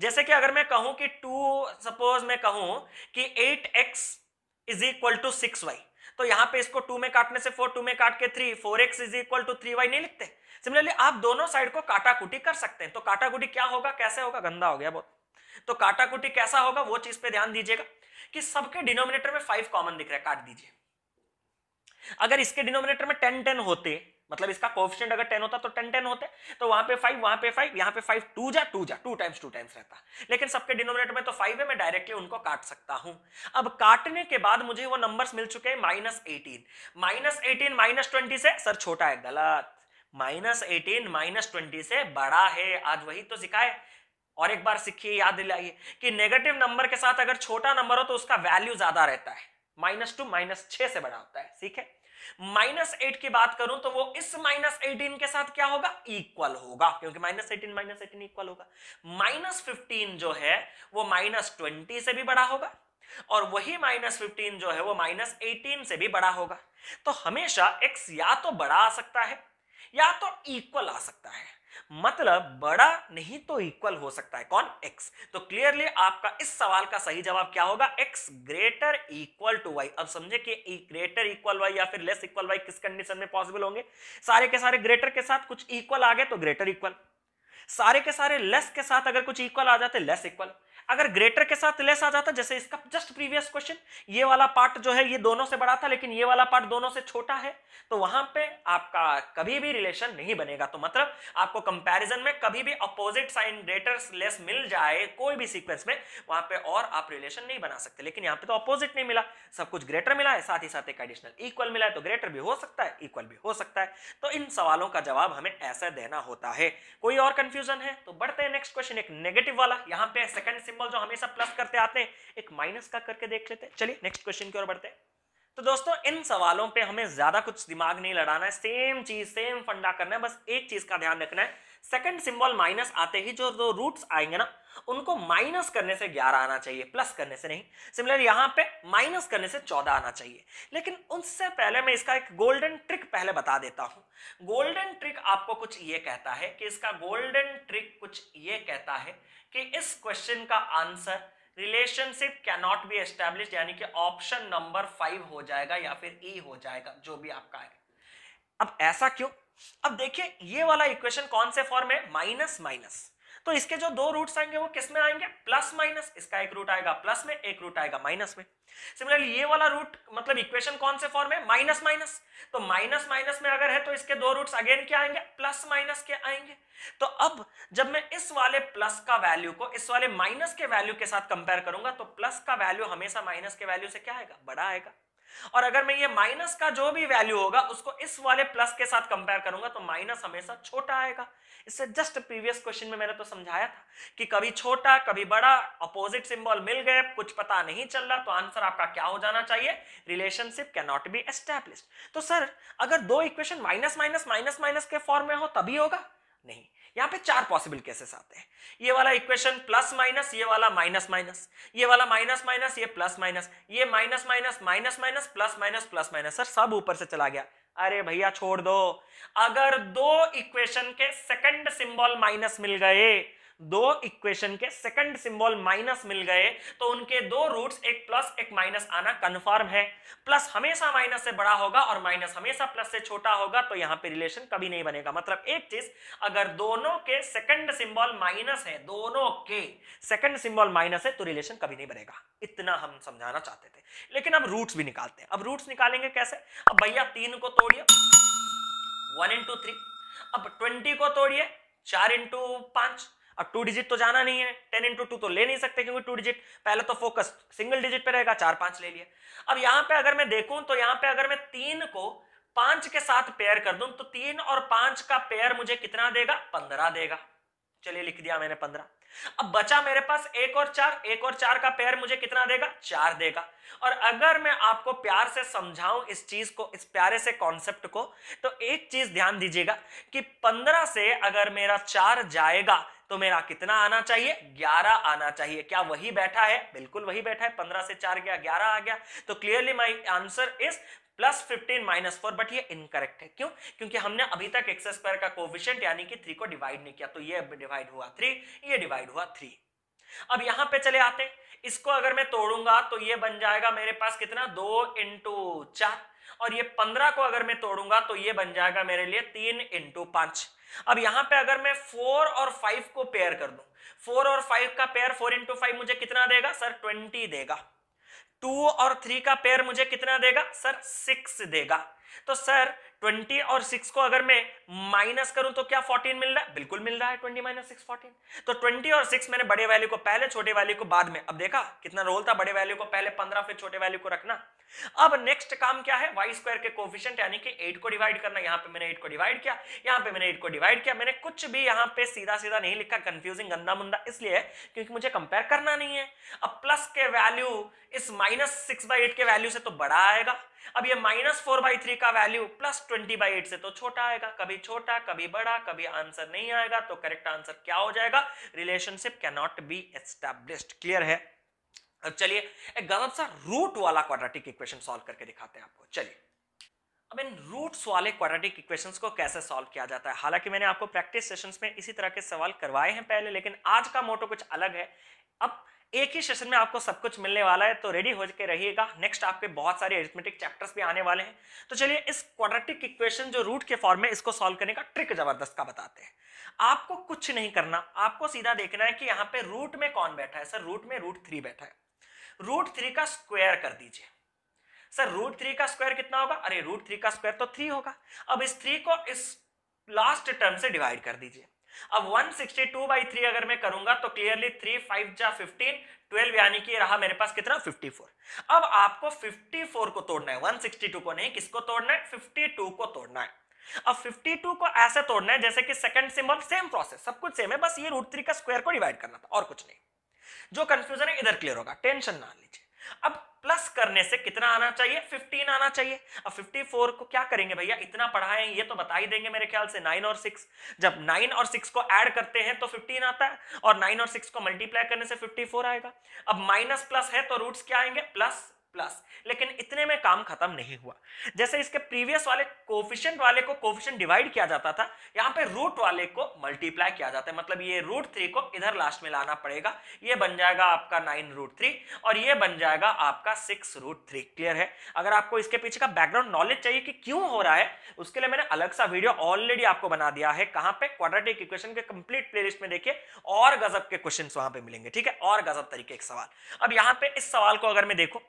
जैसे कि अगर मैं कहूं कि टू सपोज मैं कहूं कि eight x is equal to six y तो यहां पे इसको टू में काटने से फोर टू में काट के three four x is equal to three y नहीं लिखते सिमिलरली आप दोनों साइड को काटाकुटी कर सकते हैं तो काटाकुटी क्या होगा कैसे होगा गंदा हो गया बहुत तो काटाकुटी कैसा होगा वो चीज पे ध्यान दीजिएगा कि सबके डिनोमिनेटर में फाइव कॉमन दिख रहा है काट दीजिए अगर इसके डिनोमिनेटर में टेन टेन होते मतलब इसका कोफिशियंट अगर टेन होता तो टेन टेन होते तो वहां पे फाइव वहां पे फाइव यहाँ पे फाइव टू जा टू जा टू टाइम्स टू टाइम्स रहता लेकिन सबके डिनोमिनेटर में तो फाइव है मैं डायरेक्टली उनको काट सकता हूं अब काटने के बाद मुझे वो नंबर्स मिल चुके हैं minus eighteen minus eighteen minus twenty से सर छोटा है गलत माइनस एटीन माइनस ट्वेंटी से बड़ा है आज वही तो सिखाए और एक बार सीखिए याद दिलाइए कि नेगेटिव नंबर के साथ अगर छोटा नंबर हो तो उसका वैल्यू ज्यादा रहता है माइनस टू माइनस छह से बड़ा होता है ठीक है माइनस एट की बात करूं तो वो इस माइनस एटीन के साथ क्या होगा इक्वल होगा क्योंकि minus eighteen minus eighteen equal होगा माइनस फिफ्टीन जो है वो माइनस ट्वेंटी से भी बड़ा होगा और वही माइनस फिफ्टीन जो है वो माइनस एटीन से भी बड़ा होगा तो हमेशा एक्स या तो बड़ा आ सकता है या तो इक्वल आ सकता है मतलब बड़ा नहीं तो इक्वल हो सकता है कौन x तो क्लियरली आपका इस सवाल का सही जवाब क्या होगा x greater equal to y अब समझे कि ग्रेटर e इक्वल y या फिर लेस इक्वल y किस कंडीशन में पॉसिबल होंगे सारे के सारे ग्रेटर के साथ कुछ इक्वल आ गए तो ग्रेटर इक्वल सारे के सारे लेस के साथ अगर कुछ इक्वल आ जाते लेस इक्वल अगर ग्रेटर के साथ लेस आ जाता जैसे इसका जस्ट प्रीवियस क्वेश्चन ये वाला पार्ट जो है ये दोनों से बड़ा था लेकिन ये वाला पार्ट दोनों से छोटा है तो वहां पे आपका कभी भी रिलेशन नहीं बनेगा तो मतलब आपको कंपैरिजन में कभी भी अपोजिट साइन ग्रेटर लेस मिल जाए कोई भी सीक्वेंस में वहां पे और आप रिलेशन नहीं बना सकते लेकिन यहाँ पे तो अपोजिट नहीं मिला सब कुछ ग्रेटर मिला है साथ ही साथ एक एडिशनल इक्वल मिला है तो ग्रेटर भी हो सकता है इक्वल भी हो सकता है तो इन सवालों का जवाब हमें ऐसा देना होता है कोई और कंफ्यूजन है तो बढ़ते हैं नेक्स्ट क्वेश्चन एक नेगेटिव वाला यहाँ पे सेकंड सिंबल सिंपल जो हमेशा प्लस करते आते हैं एक माइनस का करके देख लेते हैं चलिए नेक्स्ट क्वेश्चन की ओर बढ़ते हैं तो दोस्तों इन सवालों पे हमें ज्यादा कुछ दिमाग नहीं लड़ाना है सेम चीज सेम फंडा करना है बस एक चीज का ध्यान रखना है सेकंड सिंबल माइनस आते ही जो दो रूट्स आएंगे ना उनको माइनस करने से ग्यारह आना चाहिए प्लस करने से नहीं सिमिलर यहाँ पे माइनस करने से चौदह आना चाहिए लेकिन उससे पहले मैं इसका एक गोल्डन ट्रिक पहले बता देता हूं गोल्डन ट्रिक आपको कुछ ये कहता है कि इसका गोल्डन ट्रिक कुछ ये कहता है कि इस क्वेश्चन का answer relationship cannot be establish यानी कि ऑप्शन नंबर फाइव हो जाएगा या फिर ई e हो जाएगा जो भी आपका है अब ऐसा क्यों अब देखिए ये वाला इक्वेशन कौन से फॉर्म है माइनस माइनस तो इसके जो दो रूट्स आएंगे वो किस में आएंगे प्लस माइनस इसका एक रूट आएगा प्लस में एक रूट आएगा माइनस में सिमिलरली ये वाला रूट मतलब इक्वेशन कौन से फॉर्म है माइनस माइनस तो माइनस माइनस में अगर है तो इसके दो रूट्स अगेन क्या आएंगे प्लस माइनस के आएंगे तो अब जब मैं इस वाले प्लस का वैल्यू को इस वाले माइनस के वैल्यू के साथ कंपेयर करूंगा तो प्लस का वैल्यू हमेशा माइनस के वैल्यू से क्या आएगा बड़ा आएगा और अगर मैं ये माइनस का जो भी वैल्यू होगा उसको इस वाले प्लस के साथ कंपेयर करूंगा तो माइनस हमेशा छोटा आएगा इससे जस्ट प्रीवियस क्वेश्चन में मैंने तो समझाया था कि कभी छोटा कभी बड़ा अपोजिट सिंबल मिल गए कुछ पता नहीं चल रहा तो आंसर आपका क्या हो जाना चाहिए relationship can not be establish तो सर अगर दो equation minus minus minus minus के फॉर्म में हो तभी होगा नहीं यहाँ पे चार पॉसिबल केसेस आते हैं ये वाला इक्वेशन प्लस माइनस ये वाला माइनस माइनस ये वाला माइनस माइनस ये प्लस माइनस ये minus minus minus minus plus minus plus minus sir सब ऊपर से चला गया अरे भैया छोड़ दो अगर दो इक्वेशन के सेकंड सिंबल माइनस मिल गए दो इक्वेशन के सेकंड सिंबल माइनस मिल गए तो उनके दो रूट्स एक प्लस एक माइनस आना कंफर्म है प्लस हमेशा माइनस से बड़ा होगा और माइनस हमेशा प्लस से छोटा होगा तो यहां पे रिलेशन कभी नहीं बनेगा मतलब एक चीज अगर दोनों के सेकंड सिंबल माइनस है दोनों के सेकंड सिंबल माइनस है तो रिलेशन कभी नहीं बनेगा इतना हम समझाना चाहते थे लेकिन अब रूट्स भी निकालते हैं अब रूट्स निकालेंगे कैसे अब भैया तीन को तोड़िए वन इंटू थ्री अब ट्वेंटी को तोड़िए चार इंटू पांच अब टू डिजिट तो जाना नहीं है टेन इंटू टू तो ले नहीं सकते क्योंकि टू डिजिट पहले तो फोकस सिंगल डिजिट पे रहेगा चार पांच ले लिया अब यहां पे अगर मैं देखूं तो यहां पे अगर मैं तीन को पांच के साथ पेयर कर दूं तो तीन और पांच का पेयर मुझे कितना देगा पंद्रह देगा चलिए लिख दिया मैंने पंद्रह अब बचा मेरे पास एक और चार एक और चार का पेयर मुझे कितना देगा चार देगा और अगर मैं आपको प्यार से समझाऊं इस चीज को इस प्यारे से कॉन्सेप्ट को तो एक चीज ध्यान दीजिएगा कि पंद्रह से अगर मेरा चार जाएगा तो मेरा कितना आना चाहिए ग्यारह आना चाहिए क्या वही बैठा है बिल्कुल वही बैठा है पंद्रह से चार गया ग्यारह आ गया तो clearly my answer is plus fifteen minus four but ये इनकरेक्ट है क्यों क्योंकि हमने अभी तक एक्स स्क्वायर का कोविशेंट यानी कि थ्री को डिवाइड नहीं किया तो ये डिवाइड हुआ थ्री ये डिवाइड हुआ थ्री अब यहां पे चले आते इसको अगर मैं तोड़ूंगा तो ये बन जाएगा मेरे पास कितना दो इंटू चार और ये पंद्रह को अगर मैं तोड़ूंगा तो ये बन जाएगा मेरे लिए तीन इंटू पांच अब यहां पे अगर मैं फोर और फाइव को पेयर कर दू फोर और फाइव का पेयर फोर इंटू फाइव मुझे कितना देगा सर ट्वेंटी देगा टू और थ्री का पेयर मुझे कितना देगा सर सिक्स देगा तो सर 20 और 6 को अगर मैं माइनस करूं तो क्या 14 मिल रहा है बिल्कुल मिल रहा है 20 माइनस सिक्स फोर्टीन तो 20 और 6 मैंने बड़े वैल्यू को पहले छोटे वैल्यू को बाद में अब देखा कितना रोल था बड़े वैल्यू को पहले 15 फिर छोटे वैल्यू को रखना अब नेक्स्ट काम क्या है वाई स्क्वायर के कोफिशियंट यानी कि एट को डिवाइड करना यहाँ पे मैंने एट को डिवाइड किया यहाँ पे मैंने एट को डिवाइड किया मैंने कुछ भी यहाँ पे सीधा सीधा नहीं लिखा कंफ्यूजिंग गंदा मुंदा इसलिए क्योंकि मुझे कंपेयर करना नहीं है अब प्लस के वैल्यू इस माइनस सिक्स बाई एट के वैल्यू से तो बड़ा आएगा अब ये माइनस फोर बाई थ्री का value plus twenty by eight से तो छोटा आएगा कभी छोटा कभी बड़ा कभी आंसर नहीं आएगा तो करेक्ट आंसर क्या हो जाएगा relationship cannot be established clear है अब चलिए एक गलत सा रूट वाला क्वाड्रेटिक इक्वेशन सॉल्व करके दिखाते हैं आपको चलिए अब इन रूट्स वाले क्वाड्रेटिक इक्वेशंस को कैसे सॉल्व किया जाता है हालांकि मैंने आपको प्रैक्टिस सेशंस में इसी तरह के सवाल करवाए हैं पहले लेकिन आज का मोटो कुछ अलग है अब एक ही सेशन में आपको सब कुछ मिलने वाला है तो रेडी हो के रहिएगा नेक्स्ट आपके बहुत सारे एरिथमेटिक चैप्टर्स भी आने वाले हैं तो चलिए इस क्वाड्रेटिक इक्वेशन जो रूट के फॉर्म में इसको सॉल्व करने का ट्रिक जबरदस्त का बताते हैं आपको कुछ नहीं करना आपको सीधा देखना है कि यहाँ पे रूट में कौन बैठा है सर रूट में रूट थ्री बैठा है रूट थ्री का स्क्वायर कर दीजिए सर रूट थ्री का स्क्वायर कितना होगा अरे रूट थ्री का स्क्वायर तो थ्री होगा अब इस थ्री को इस लास्ट टर्म से डिवाइड कर दीजिए अब 162 सिक्सटी टू बाई थ्री अगर मैं करूंगा तो क्लियरली थ्री फाइव जा फिफ्टीन ट्वेल्व यानी कि रहा मेरे पास कितना 54 अब आपको 54 को तोड़ना है 162 को नहीं किसको तोड़ना है 52 को तोड़ना है अब 52 को ऐसे तोड़ना है जैसे कि सेकंड सिंबल सेम प्रोसेस सब कुछ सेम है बस ये रूट थ्री का स्क्वायर को डिवाइड करना था और कुछ नहीं जो कंफ्यूजन है इधर क्लियर होगा टेंशन ना लीजिए अब प्लस करने से कितना आना चाहिए 15 आना चाहिए अब 54 को क्या करेंगे भैया इतना पढ़ाए ये तो बता ही देंगे मेरे ख्याल से 9 और 6 जब 9 और 6 को ऐड करते हैं तो 15 आता है और 9 और 6 को मल्टीप्लाई करने से 54 आएगा अब माइनस प्लस है तो रूट्स क्या आएंगे प्लस प्लस लेकिन इतने में काम खत्म नहीं हुआ जैसे इसके प्रीवियस वाले कोफिशियंट वाले को कोफिशियंट डिवाइड किया जाता था यहाँ पे रूट वाले को मल्टीप्लाई किया जाता है मतलब ये रूट थ्री को इधर लास्ट में लाना पड़ेगा ये बन जाएगा आपका नाइन रूट थ्री और ये बन जाएगा आपका सिक्स रूट थ्री क्लियर है अगर आपको इसके पीछे का बैकग्राउंड नॉलेज चाहिए कि क्यों हो रहा है उसके लिए मैंने अलग सा वीडियो ऑलरेडी आपको बना दिया है कहाँ पे क्वाड्रेटिक इक्वेशन के कंप्लीट प्ले में देखिए और गजब के क्वेश्चन वहां पर मिलेंगे ठीक है और गजब तरीके एक सवाल अब यहाँ पे इस सवाल को अगर मैं देखू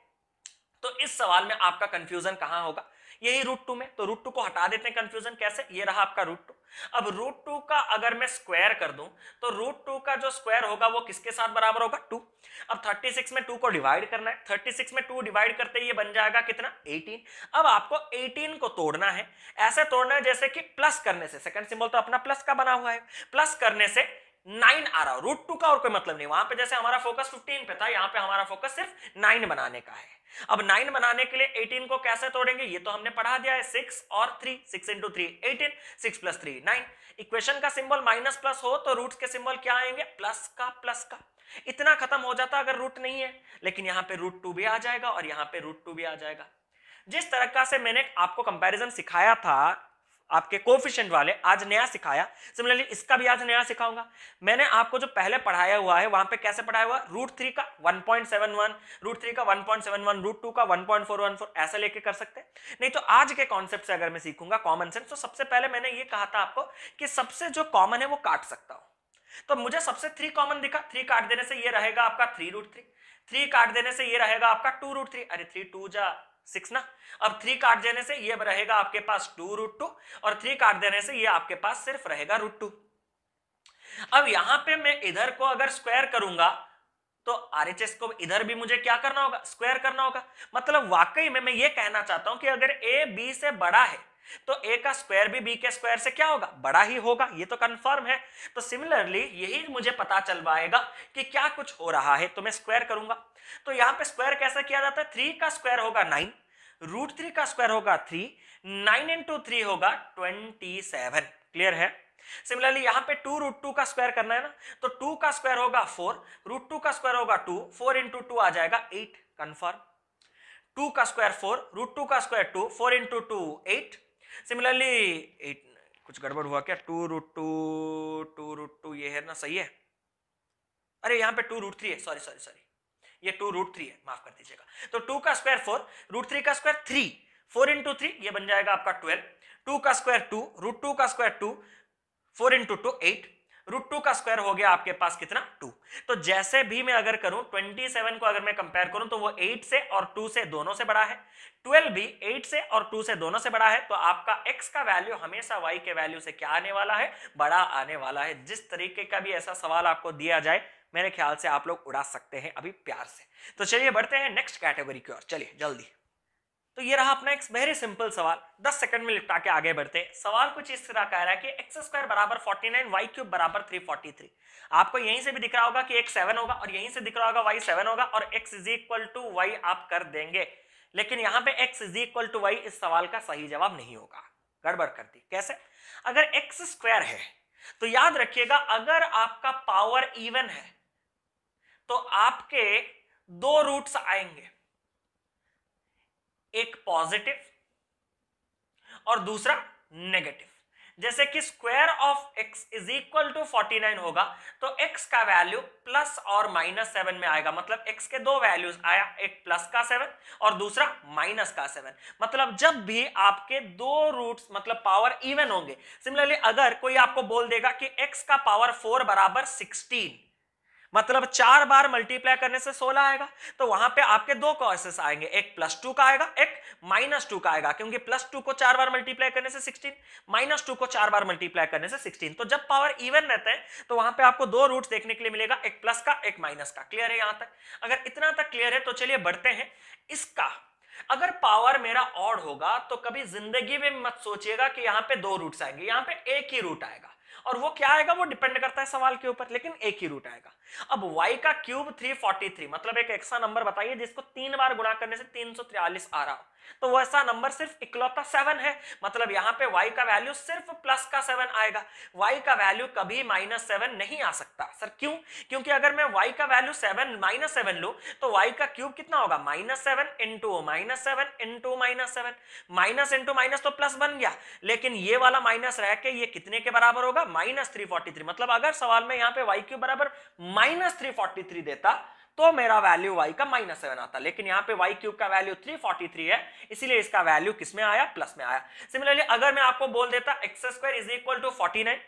तो इस सवाल में आपका कंफ्यूजन कहां होगा यही रूट टू में तो रूट टू को हटा देते हैं कंफ्यूजन कैसे ये रहा आपका रूट टू अब रूट टू का अगर मैं स्क्वायर कर दूं तो रूट टू का जो स्क्वायर होगा वो किसके साथ बराबर होगा टू अब 36 में टू को डिवाइड करना है 36 में टू डिवाइड करते ही ये बन जाएगा कितना 18 अब आपको 18 को तोड़ना है ऐसे तोड़ना है जैसे कि प्लस करने से सेकंड सिंबल तो अपना प्लस का बना हुआ है प्लस करने से नाइन आ रहा रूट टू का और कोई मतलब नहीं वहां पे जैसे हमारा फोकस फिफ्टीन पे था यहाँ पे हमारा फोकस सिर्फ नाइन बनाने का है अब नाइन बनाने के लिए एटीन को कैसे तोड़ेंगे ये तो हमने पढ़ा दिया है सिक्स और three six into three eighteen six plus three nine equation का सिंबल माइनस प्लस हो तो रूट के सिंबल क्या आएंगे प्लस का प्लस का इतना खत्म हो जाता अगर रूट नहीं है लेकिन यहां पे रूट टू भी आ जाएगा और यहां पे रूट टू भी आ जाएगा जिस तरह से मैंने आपको कंपैरिजन सिखाया था आपके कोफिशियंट वाले आज नया सिखाया सिमिलरली इसका भी आज नया सिखाऊंगा मैंने आपको जो पहले पढ़ाया हुआ है वहां पे कैसे पढ़ाया हुआ रूट थ्री का 1.71 रूट थ्री का one point seven one root two का one one point four four ऐसा लेके कर सकते हैं नहीं तो आज के कॉन्सेप्ट से अगर मैं सीखूंगा कॉमन सेंस तो सबसे पहले मैंने ये कहा था आपको कि सबसे जो कॉमन है वो काट सकता हूं तो मुझे सबसे थ्री कॉमन दिखा थ्री काट देने से यह रहेगा आपका थ्री रूट थ्री थ्री काट देने से ये रहेगा आपका टू रूट थ्री अरे थ्री टू जा सिक्स ना अब थ्री काट देने से ये रहेगा आपके पास टू रूट टू और थ्री काट देने से ये आपके पास सिर्फ रहेगा रूट टू अब यहां पे मैं इधर को अगर स्क्वायर करूंगा तो आरएचएस को इधर भी मुझे क्या करना होगा स्क्वायर करना होगा मतलब वाकई में मैं ये कहना चाहता हूं कि अगर ए बी से बड़ा है तो ए का स्क्वायर भी बी के स्क्वायर से क्या होगा बड़ा ही होगा ये तो कंफर्म है तो सिमिलरली यही मुझे पता चलवाएगा कि क्या कुछ हो रहा है तो मैं स्क्वायर करूंगा तो यहां पे स्क्वायर कैसे किया जाता है थ्री का स्क्वायर होगा नाइन रूट थ्री का स्क्वायर होगा थ्री नाइन इंटू थ्री होगा ट्वेंटी सेवन क्लियर है सिमिलरली यहां पे टू रूट टू का स्क्वायर करना है ना तो टू का स्क्वायर होगा फोर रूट टू का स्क्वायर होगा टू फोर इंटू टू आ जाएगा एट कंफर्म टू का स्क्वायर फोर रूट टू का square two four into two eight similarly कुछ गड़बड़ हुआ क्या two root to to root two ये है ना सही है अरे यहाँ पे टू रूट थ्री है सॉरी सॉरी सॉरी ये टू रूट थ्री है माफ कर दीजिएगा तो टू का स्क्वायर फोर रूट थ्री का square three four into three ये बन जाएगा आपका ट्वेल्व टू का स्क्वायर टू रूट टू का square two four into two eight root two का स्क्वायर हो गया आपके पास कितना टू तो जैसे भी मैं अगर करूं ट्वेंटी सेवन को अगर मैं कंपेयर करूं तो वो एट से और टू से दोनों से बड़ा है ट्वेल्व भी एट से और टू से दोनों से बड़ा है तो आपका एक्स का वैल्यू हमेशा वाई के वैल्यू से क्या आने वाला है बड़ा आने वाला है जिस तरीके का भी ऐसा सवाल आपको दिया जाए मेरे ख्याल से आप लोग उड़ा सकते हैं अभी प्यार से तो चलिए बढ़ते हैं नेक्स्ट कैटेगरी की ओर चलिए जल्दी तो ये रहा अपना एक वेरी सिंपल सवाल 10 सेकंड में निपटा के आगे बढ़ते हैं सवाल कुछ इस तरह कह रहा है कि एक्स स्क्वायर बराबर फोर्टी नाइन वाई क्यूब बराबर थ्री फोर्टी थ्री आपको यहीं से भी दिख रहा होगा कि एक्स सेवन होगा और यहीं से दिख रहा होगा वाई सेवन होगा और x is equal to y आप कर देंगे लेकिन यहाँ पे x is equal to y इस सवाल का सही जवाब नहीं होगा गड़बड़ कर दी कैसे अगर एक्स स्क्वायर है तो याद रखिएगा अगर आपका पावर इवन है तो आपके दो रूट्स आएंगे एक पॉजिटिव और दूसरा नेगेटिव जैसे कि square of x is equal to 49 होगा तो एक्स का वैल्यू प्लस और माइनस सेवन में आएगा मतलब एक्स के दो वैल्यूज आया एक प्लस का सेवन और दूसरा माइनस का सेवन मतलब जब भी आपके दो रूट्स मतलब पावर इवन होंगे सिमिलरली अगर कोई आपको बोल देगा कि एक्स का पावर फोर बराबर सिक्सटीन मतलब चार बार मल्टीप्लाई करने से सोलह आएगा तो वहां पे आपके दो कॉसेस आएंगे एक प्लस टू का आएगा एक माइनस टू का आएगा क्योंकि प्लस टू को चार बार मल्टीप्लाई करने से सिक्सटीन माइनस टू को चार बार मल्टीप्लाई करने से सिक्सटीन तो जब पावर इवन रहते हैं तो वहां पे आपको दो रूट देखने के लिए मिलेगा एक प्लस का एक माइनस का क्लियर है यहां तक अगर इतना तक क्लियर है तो चलिए बढ़ते हैं इसका अगर पावर मेरा ऑड होगा तो कभी जिंदगी में मत सोचिएगा कि यहाँ पे दो रूट आएंगे यहाँ पे एक ही रूट आएगा और वो क्या आएगा वो डिपेंड करता है सवाल के ऊपर लेकिन एक ही रूट आएगा अब y का क्यूब 343 मतलब एक एक्स्ट्रा नंबर बताइए जिसको तीन बार गुणा करने से तीन आ रहा हो तो वैसा नंबर सिर्फ इकलौता सेवन है मतलब यहाँ पे y का वैल्यू सिर्फ प्लस का सेवन आएगा y का वैल्यू कभी माइनस सेवन नहीं आ सकता सर क्यों क्योंकि अगर मैं y का वैल्यू सेवन माइनस सेवन लू तो y का क्यूब कितना होगा minus seven into minus seven into minus seven minus into minus तो प्लस बन गया लेकिन ये वाला माइनस रह के ये कितने के बराबर होगा माइनस थ्री फोर्टी थ्री मतलब अगर सवाल में यहाँ पे वाई क्यूब बराबर माइनस थ्री फोर्टी थ्री देता तो मेरा वैल्यू वाई का माइनस सेवन आता लेकिन यहाँ पे वाई क्यूब का वैल्यू थ्री फोर्टी थ्री है इसीलिए इसका वैल्यू किसमें आया प्लस में आया सिमिलरली अगर मैं आपको बोल देता x square is equal to forty nine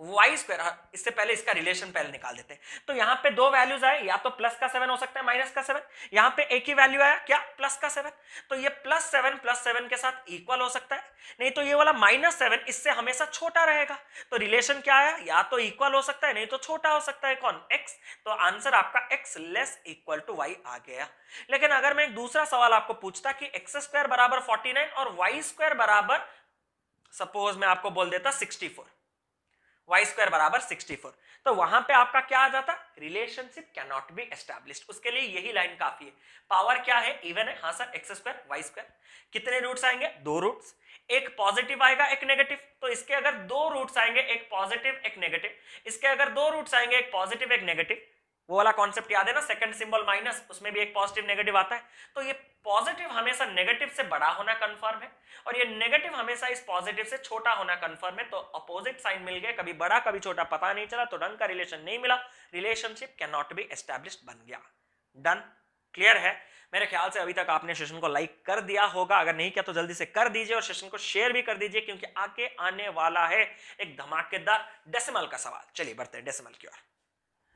y square इससे पहले इसका रिलेशन पहले निकाल देते हैं तो यहाँ पे दो वैल्यूज आए या तो प्लस का सेवन हो सकता है माइनस का सेवन यहाँ पे एक ही वैल्यू आया क्या प्लस का सेवन तो ये प्लस सेवन प्लस सेवन के साथ इक्वल हो सकता है नहीं तो ये वाला माइनस सेवन इससे हमेशा छोटा रहेगा तो रिलेशन क्या आया या तो इक्वल हो सकता है नहीं तो छोटा हो सकता है कौन एक्स तो आंसर आपका x less equal to y आ गया लेकिन अगर मैं एक दूसरा सवाल आपको पूछता कि एक्स स्क्वायर बराबर फोर्टी और वाई स्क्वायर बराबर सपोज मैं आपको बोल देता सिक्सटी फोर वाई स्क्वायर बराबर सिक्सटी फोर तो वहां पे आपका क्या आ जाता relationship can not be establish उसके लिए यही लाइन काफी है पावर क्या है इवन है हाँ sir x square y square कितने रूट्स आएंगे दो रूट्स एक पॉजिटिव आएगा एक नेगेटिव तो इसके अगर दो रूट्स आएंगे एक पॉजिटिव एक नेगेटिव इसके अगर दो रूट्स आएंगे एक पॉजिटिव एक नेगेटिव वो वाला कॉन्सेप्ट याद है ना सेकंड सिंबल माइनस उसमें भी एक पॉजिटिव नेगेटिव आता है तो ये पॉजिटिव हमेशा नेगेटिव से बड़ा होना कंफर्म है और ये नेगेटिव हमेशा इस पॉजिटिव से छोटा होना कंफर्म है तो अपोजिट साइन मिल गया कभी बड़ा कभी छोटा पता नहीं चला तो रंग का रिलेशन नहीं मिला relationship can not be establish बन गया डन क्लियर है मेरे ख्याल से अभी तक आपने सेशन को लाइक कर दिया होगा अगर नहीं किया तो जल्दी से कर दीजिए और सेशन को शेयर भी कर दीजिए क्योंकि आगे आने वाला है एक धमाकेदार डेसिमल का सवाल चलिए बढ़ते हैं डेसिमल की ओर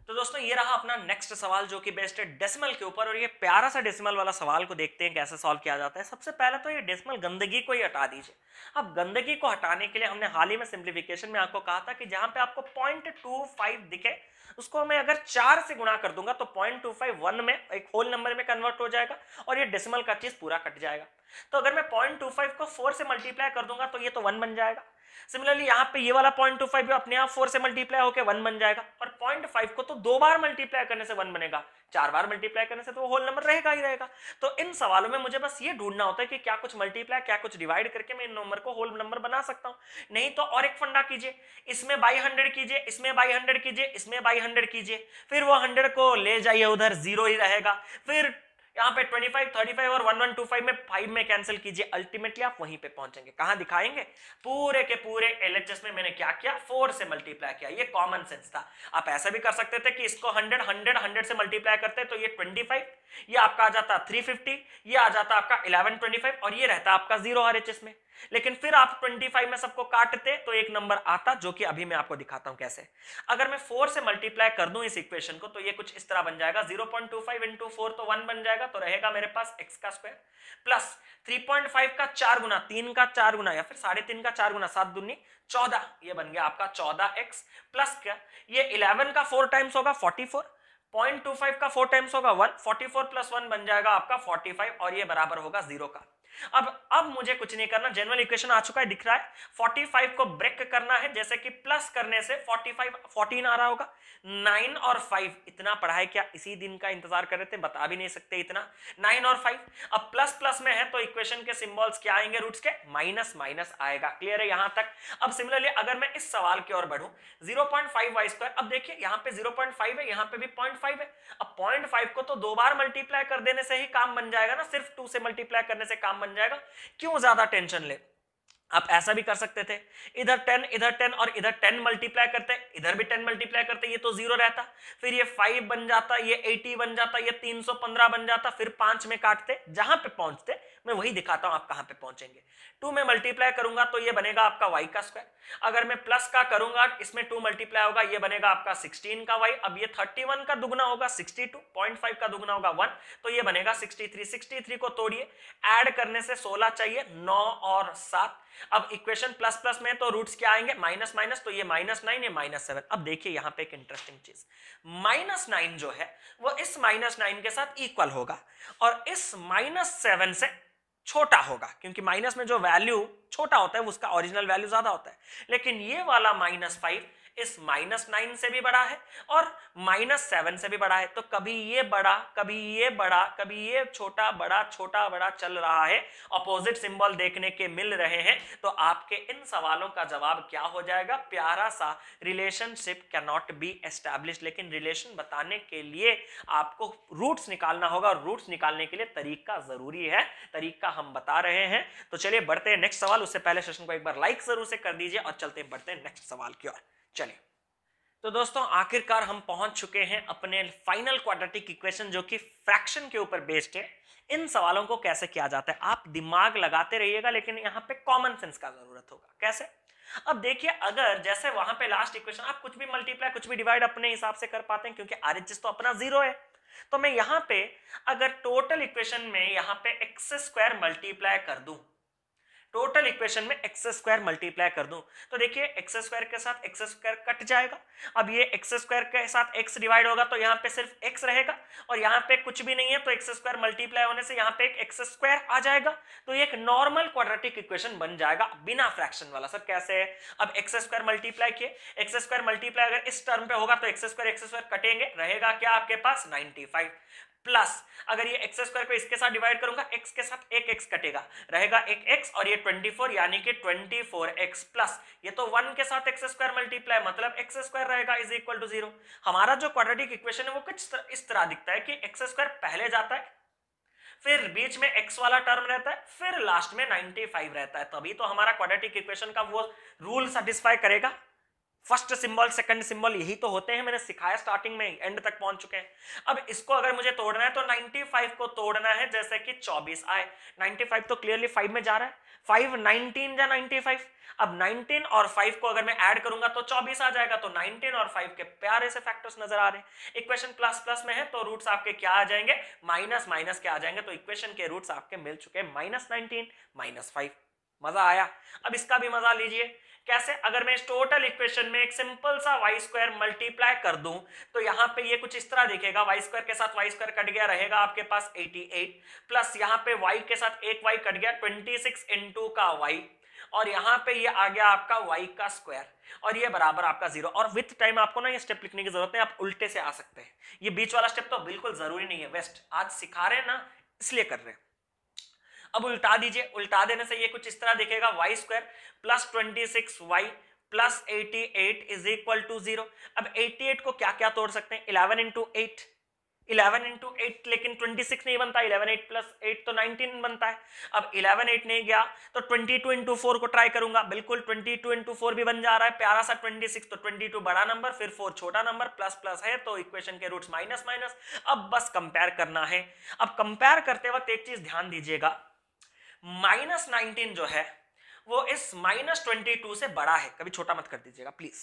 तो दोस्तों ये रहा अपना नेक्स्ट सवाल जो कि बेस्ट है डेसिमल के ऊपर और ये प्यारा सा डेसिमल वाला सवाल को देखते हैं कैसे सॉल्व किया जाता है सबसे पहले तो ये डेसिमल गंदगी को ही हटा दीजिए अब गंदगी को हटाने के लिए हमने हाल ही में सिंप्लीफिकेशन में आपको कहा था कि जहां पे आपको पॉइंट टू फाइव दिखे उसको मैं अगर चार से गुणा कर दूंगा तो पॉइंट टू फाइव वन में एक होल नंबर में कन्वर्ट हो जाएगा और ये डेसिमल का चीज पूरा कट जाएगा तो अगर मैं पॉइंट टू फाइव को फोर से मल्टीप्लाई कर दूंगा तो ये तो वन बन जाएगा सिमिलरली यहाँ पे ये वाला पॉइंट टू फाइव भी अपने आप फोर से मल्टीप्लाई होकर वन बन जाएगा और पॉइंट फाइव को तो दो बार मल्टीप्लाई करने से वन बनेगा चार बार मल्टीप्लाई करने से तो वो होल नंबर रहेगा ही रहेगा तो इन सवालों में मुझे बस ये ढूंढना होता है कि क्या कुछ मल्टीप्लाई क्या कुछ डिवाइड करके मैं इन नंबर को होल नंबर बना सकता हूँ नहीं तो और एक फंडा कीजिए इसमें बाई हंड्रेड कीजिए इसमें बाई हंड्रेड कीजिए इसमें बाई हंड्रेड कीजिए फिर वो हंड्रेड को ले जाइए उधर जीरो ही रहेगा फिर यहाँ पे 25, 35 और 1125 में 5 में कैंसिल कीजिए अल्टीमेटली आप वहीं पे पहुंचेंगे कहा दिखाएंगे पूरे के पूरे एलएचएस में मैंने क्या किया 4 से मल्टीप्लाई किया ये कॉमन सेंस था आप ऐसा भी कर सकते थे कि इसको 100 100 100 से मल्टीप्लाई करते तो ये 25 ये आपका आ जाता 350 ये आ जाता आपका 1125 और ये रहता आपका जीरो आरएचएस में लेकिन फिर आप 25 में सबको काटते तो एक नंबर आता जो कि अभी मैं आपको दिखाता हूं कैसे अगर मैं 4 से मल्टीप्लाई कर दूं इस इक्वेशन को तो ये कुछ इस तरह बन जाएगा 0.25 पॉइंट टू तो 1 बन जाएगा तो रहेगा मेरे पास x का स्क्वायर प्लस 3.5 का चार गुना तीन का चार गुना या फिर साढ़े तीन का चार गुना सात दुनी चौदह ये बन गया आपका चौदह एक्स प्लस क्या ये इलेवन का फोर टाइम्स होगा फोर्टी 0.25 का 4 टाइम्स होगा 1, 44 प्लस 1 बन जाएगा आपका 45 और ये बराबर होगा 0 का अब अब मुझे कुछ नहीं करना जनरल इक्वेशन आ चुका है दिख रहा है 45 को ब्रेक करना है जैसे कि प्लस करने से 45 14 आ रहा होगा 9 और 5 इतना पढ़ा है क्या इसी दिन का इंतजार कर रहे थे बता भी नहीं सकते इतना 9 और 5 अब प्लस प्लस में है तो इक्वेशन के सिंबल्स क्या आएंगे रूट्स के माइनस माइनस आएगा क्लियर है यहां तक अब सिमिलरली अगर मैं इस सवाल की ओर बढ़ूं 0.5 वाई स्क्वायर अब देखिए यहाँ पे 0.5 है यहां पर भी 0.5 है अब 0.5 को तो दो बार मल्टीप्लाई कर देने से ही काम बन जाएगा ना सिर्फ टू से मल्टीप्लाई करने से काम बन जाएगा क्यों ज्यादा टेंशन ले आप ऐसा भी कर सकते थे इधर 10 इधर 10 और इधर 10 मल्टीप्लाई करते इधर भी 10 मल्टीप्लाई करते ये तो जीरो रहता फिर ये 5 बन जाता ये 80 बन जाता ये 315 बन जाता फिर पांच में काटते जहां पे पहुंचते मैं वही दिखाता हूं आप कहां पे पहुंचेंगे टू में मल्टीप्लाई करूंगा तो ये बनेगा आपका वाई का स्क्वायर अगर मैं प्लस का करूंगा इसमें टू मल्टीप्लाई होगा ये बनेगा आपका सिक्सटीन का वाई अब ये थर्टी वन का दुगना होगा सिक्सटी टू पॉइंट फाइव का दुगना होगा वन तो ये बनेगा सिक्सटी थ्री सिक्सटी थ्री को तोड़िए एड करने से सोलह चाहिए नौ और सात अब इक्वेशन प्लस प्लस में तो रूट्स क्या आएंगे माइनस माइनस तो ये माइनस नाइन ये माइनस सेवन अब देखिए यहां पे एक इंटरेस्टिंग चीज माइनस नाइन जो है वो इस माइनस नाइन के साथ इक्वल होगा और इस माइनस सेवन से छोटा होगा क्योंकि माइनस में जो वैल्यू छोटा होता है उसका ओरिजिनल वैल्यू ज्यादा होता है लेकिन ये वाला माइनस फाइव इस माइनस नाइन से भी बड़ा है और माइनस सेवन से भी बड़ा है तो कभी ये बड़ा कभी ये बड़ा कभी ये छोटा बड़ा छोटा बड़ा चल रहा है अपोजिट सिंबल देखने के मिल रहे हैं तो आपके इन सवालों का जवाब क्या हो जाएगा प्यारा सा relationship can not be establish लेकिन रिलेशन बताने के लिए आपको रूट्स निकालना होगा और रूट्स निकालने के लिए तरीका जरूरी है तरीका हम बता रहे हैं तो चलिए बढ़ते हैं नेक्स्ट सवाल उससे पहले सेशन को एक बार लाइक जरूर से कर दीजिए और चलते हैं बढ़ते हैं नेक्स्ट सवाल की ओर चलिए तो दोस्तों आखिरकार हम पहुंच चुके हैं अपने फाइनल क्वाड्रेटिक इक्वेशन जो कि फ्रैक्शन के ऊपर बेस्ड है इन सवालों को कैसे किया जाता है आप दिमाग लगाते रहिएगा लेकिन यहाँ पे कॉमन सेंस का जरूरत होगा कैसे अब देखिए अगर जैसे वहां पे लास्ट इक्वेशन आप कुछ भी मल्टीप्लाई कुछ भी डिवाइड अपने हिसाब से कर पाते हैं क्योंकि आर तो अपना जीरो है तो मैं यहाँ पे अगर टोटल इक्वेशन में यहाँ पे एक्स स्क्वायर मल्टीप्लाई कर दूं टोटल इक्वेशन में एक्स स्क्वायर मल्टीप्लाई कर दूं तो देखिए एक्स स्क्वायर के साथ एक्स स्क्वायर कट जाएगा अब ये एक्स स्क्वायर के साथ एक्स डिवाइड होगा तो यहाँ पे सिर्फ एक्स रहेगा और यहाँ पे कुछ भी नहीं है तो एक्स स्क्वायर मल्टीप्लाई होने से यहाँ पे एक एक्स स्क्वायर आ जाएगा तो ये एक नॉर्मल क्वाड्रेटिक इक्वेशन बन जाएगा बिना फ्रैक्शन वाला सर कैसे है अब एक्स स्क्वायर मल्टीप्लाई किए एक्स स्क्वायर मल्टीप्लाई अगर इस टर्म पे होगा तो एक्स स्क्वायर एक्स स्क्वायर कटेंगे रहेगा क्या आपके पास नाइनटी प्लस अगर ये एक्स स्क्वायर को इसके साथ डिवाइड करूंगा एक्स के साथ एक एक्स कटेगा रहेगा एक एक्स और ये 24 यानी कि 24x प्लस ये तो 1 के साथ एक्स स्क्वायर मल्टीप्लाई मतलब एक्स स्क्वायर रहेगा इज इक्वल टू जीरो हमारा जो क्वाड्रेटिक इक्वेशन है वो कुछ इस तरह दिखता है कि एक्स स्क्वायर पहले जाता है फिर बीच में x वाला टर्म रहता है फिर लास्ट में 95 रहता है तभी तो हमारा क्वाड्रेटिक इक्वेशन का वो रूल सेटिस्फाई करेगा फर्स्ट सिंबल सेकंड सिंबल यही तो होते हैं मैंने सिखाया स्टार्टिंग में एंड तक पहुंच चुके हैं अब इसको अगर मुझे तोड़ना है तो 95 को तोड़ना है जैसे कि 24 आए 95 तो क्लियरली 5 में जा रहा है 5 19 या 95 अब 19 और 5 को अगर मैं ऐड करूंगा तो 24 आ जाएगा तो 19 और 5 के प्यारे से फैक्टर्स नजर आ रहे हैं इक्वेशन प्लस प्लस में है तो रूट्स आपके क्या आ जाएंगे माइनस माइनस के आ जाएंगे तो इक्वेशन के रूट्स आपके मिल चुके माइनस नाइनटीन माइनस फाइव मजा आया अब इसका भी मजा लीजिए कैसे अगर मैं इस टोटल इक्वेशन में एक सिंपल सा वाई स्क्वायर मल्टीप्लाई कर दूं तो यहाँ पे ये कुछ इस तरह दिखेगा वाई स्क्वायर के साथ वाई स्क्वायर कट गया रहेगा आपके पास 88 प्लस यहाँ पे वाई के साथ एक वाई कट गया 26 सिक्स इंटू का वाई और यहाँ पे ये आ गया आपका वाई का स्क्वायर और ये बराबर आपका जीरो और विथ टाइम आपको ना ये स्टेप लिखने की जरूरत है आप उल्टे से आ सकते हैं ये बीच वाला स्टेप तो बिल्कुल जरूरी नहीं है वेस्ट आज सिखा रहे हैं ना इसलिए कर रहे हैं अब उल्टा दीजिए उल्टा देने से ये कुछ इस तरह देखेगा y square plus twenty six y plus eighty eight is equal to zero अब एटी एट को क्या क्या तोड़ सकते हैं eleven into eight eleven into eight लेकिन ट्वेंटी सिक्स नहीं बनता इलेवन एट प्लस एट तो नाइनटीन बनता है अब इलेवन एट नहीं गया तो ट्वेंटी टू इंटू फोर को ट्राई करूंगा बिल्कुल ट्वेंटी टू इंटू फोर भी बन जा रहा है प्यारा सा ट्वेंटी सिक्स तो ट्वेंटी टू बड़ा नंबर फिर फोर छोटा नंबर प्लस प्लस है तो इक्वेशन के रूट्स माइनस माइनस अब बस कंपेयर करना है अब कंपेयर करते वक्त एक चीज ध्यान दीजिएगा माइनस नाइनटीन जो है वो इस माइनस ट्वेंटी टू से बड़ा है कभी छोटा मत कर दीजिएगा प्लीज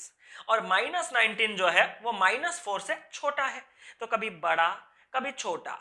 और माइनस नाइनटीन जो है वो माइनस फोर से छोटा है तो कभी बड़ा कभी छोटा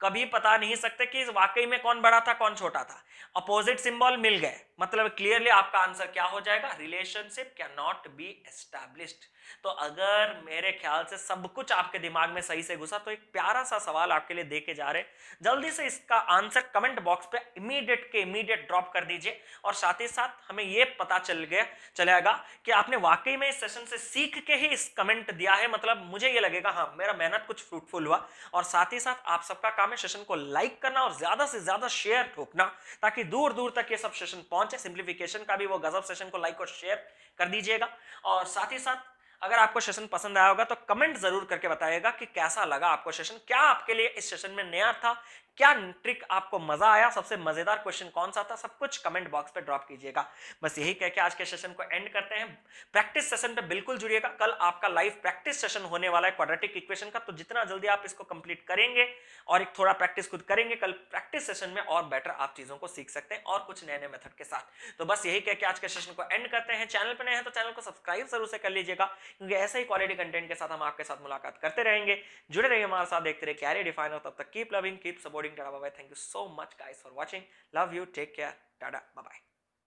कभी पता नहीं सकते कि इस वाकई में कौन बड़ा था कौन छोटा था अपोजिट सिंबल मिल गए मतलब क्लियरली आपका आंसर क्या हो जाएगा relationship can not be established तो अगर मेरे ख्याल से सब कुछ आपके दिमाग में सही से घुसा तो एक प्यारा सा सवाल आपके लिए देके जा रहे जल्दी से इसका आंसर कमेंट बॉक्स पे इमीडिएट के इमीडिएट ड्रॉप कर दीजिए और साथ ही साथ हमें ये पता चल गया चलेगा कि आपने वाकई में इस सेशन से सीख के ही इस कमेंट दिया है मतलब मुझे ये लगेगा हाँ मेरा मेहनत कुछ फ्रूटफुल हुआ और साथ ही साथ आप सबका काम है सेशन को लाइक करना और ज्यादा से ज्यादा शेयर ठोकना ताकि दूर दूर तक ये सब सेशन पहुंच पहुंचे सिंप्लीफिकेशन का भी वो गजब सेशन को लाइक और शेयर कर दीजिएगा और साथ ही साथ अगर आपको सेशन पसंद आया होगा तो कमेंट जरूर करके बताएगा कि कैसा लगा आपको सेशन क्या आपके लिए इस सेशन में नया था क्या ट्रिक आपको मजा आया सबसे मजेदार क्वेश्चन कौन सा था सब कुछ कमेंट बॉक्स पे ड्रॉप कीजिएगा बस यही कह के आज के सेशन को एंड करते हैं प्रैक्टिस सेशन पे बिल्कुल जुड़िएगा कल आपका लाइव प्रैक्टिस सेशन होने वाला है क्वाड्रेटिक इक्वेशन का तो जितना जल्दी आप इसको कंप्लीट करेंगे और एक थोड़ा प्रैक्टिस खुद करेंगे कल प्रैक्टिस सेशन में और बेटर आप चीजों को सीख सकते हैं और कुछ नए नए मेथड के साथ तो बस यही कह के आज के सेशन को एंड करते हैं चैनल पर नए हैं तो चैनल को सब्सक्राइब जरूर से कर लीजिएगा क्योंकि ऐसे ही क्वालिटी कंटेंट के साथ हम आपके साथ मुलाकात करते रहेंगे जुड़े रहिए हमारे साथ देखते रहे कैरी डिफाइन हो तब तक keep loving keep support coding. Tada bye bye. Thank you so much, guys, for watching. Love you. Take care. Tada bye bye.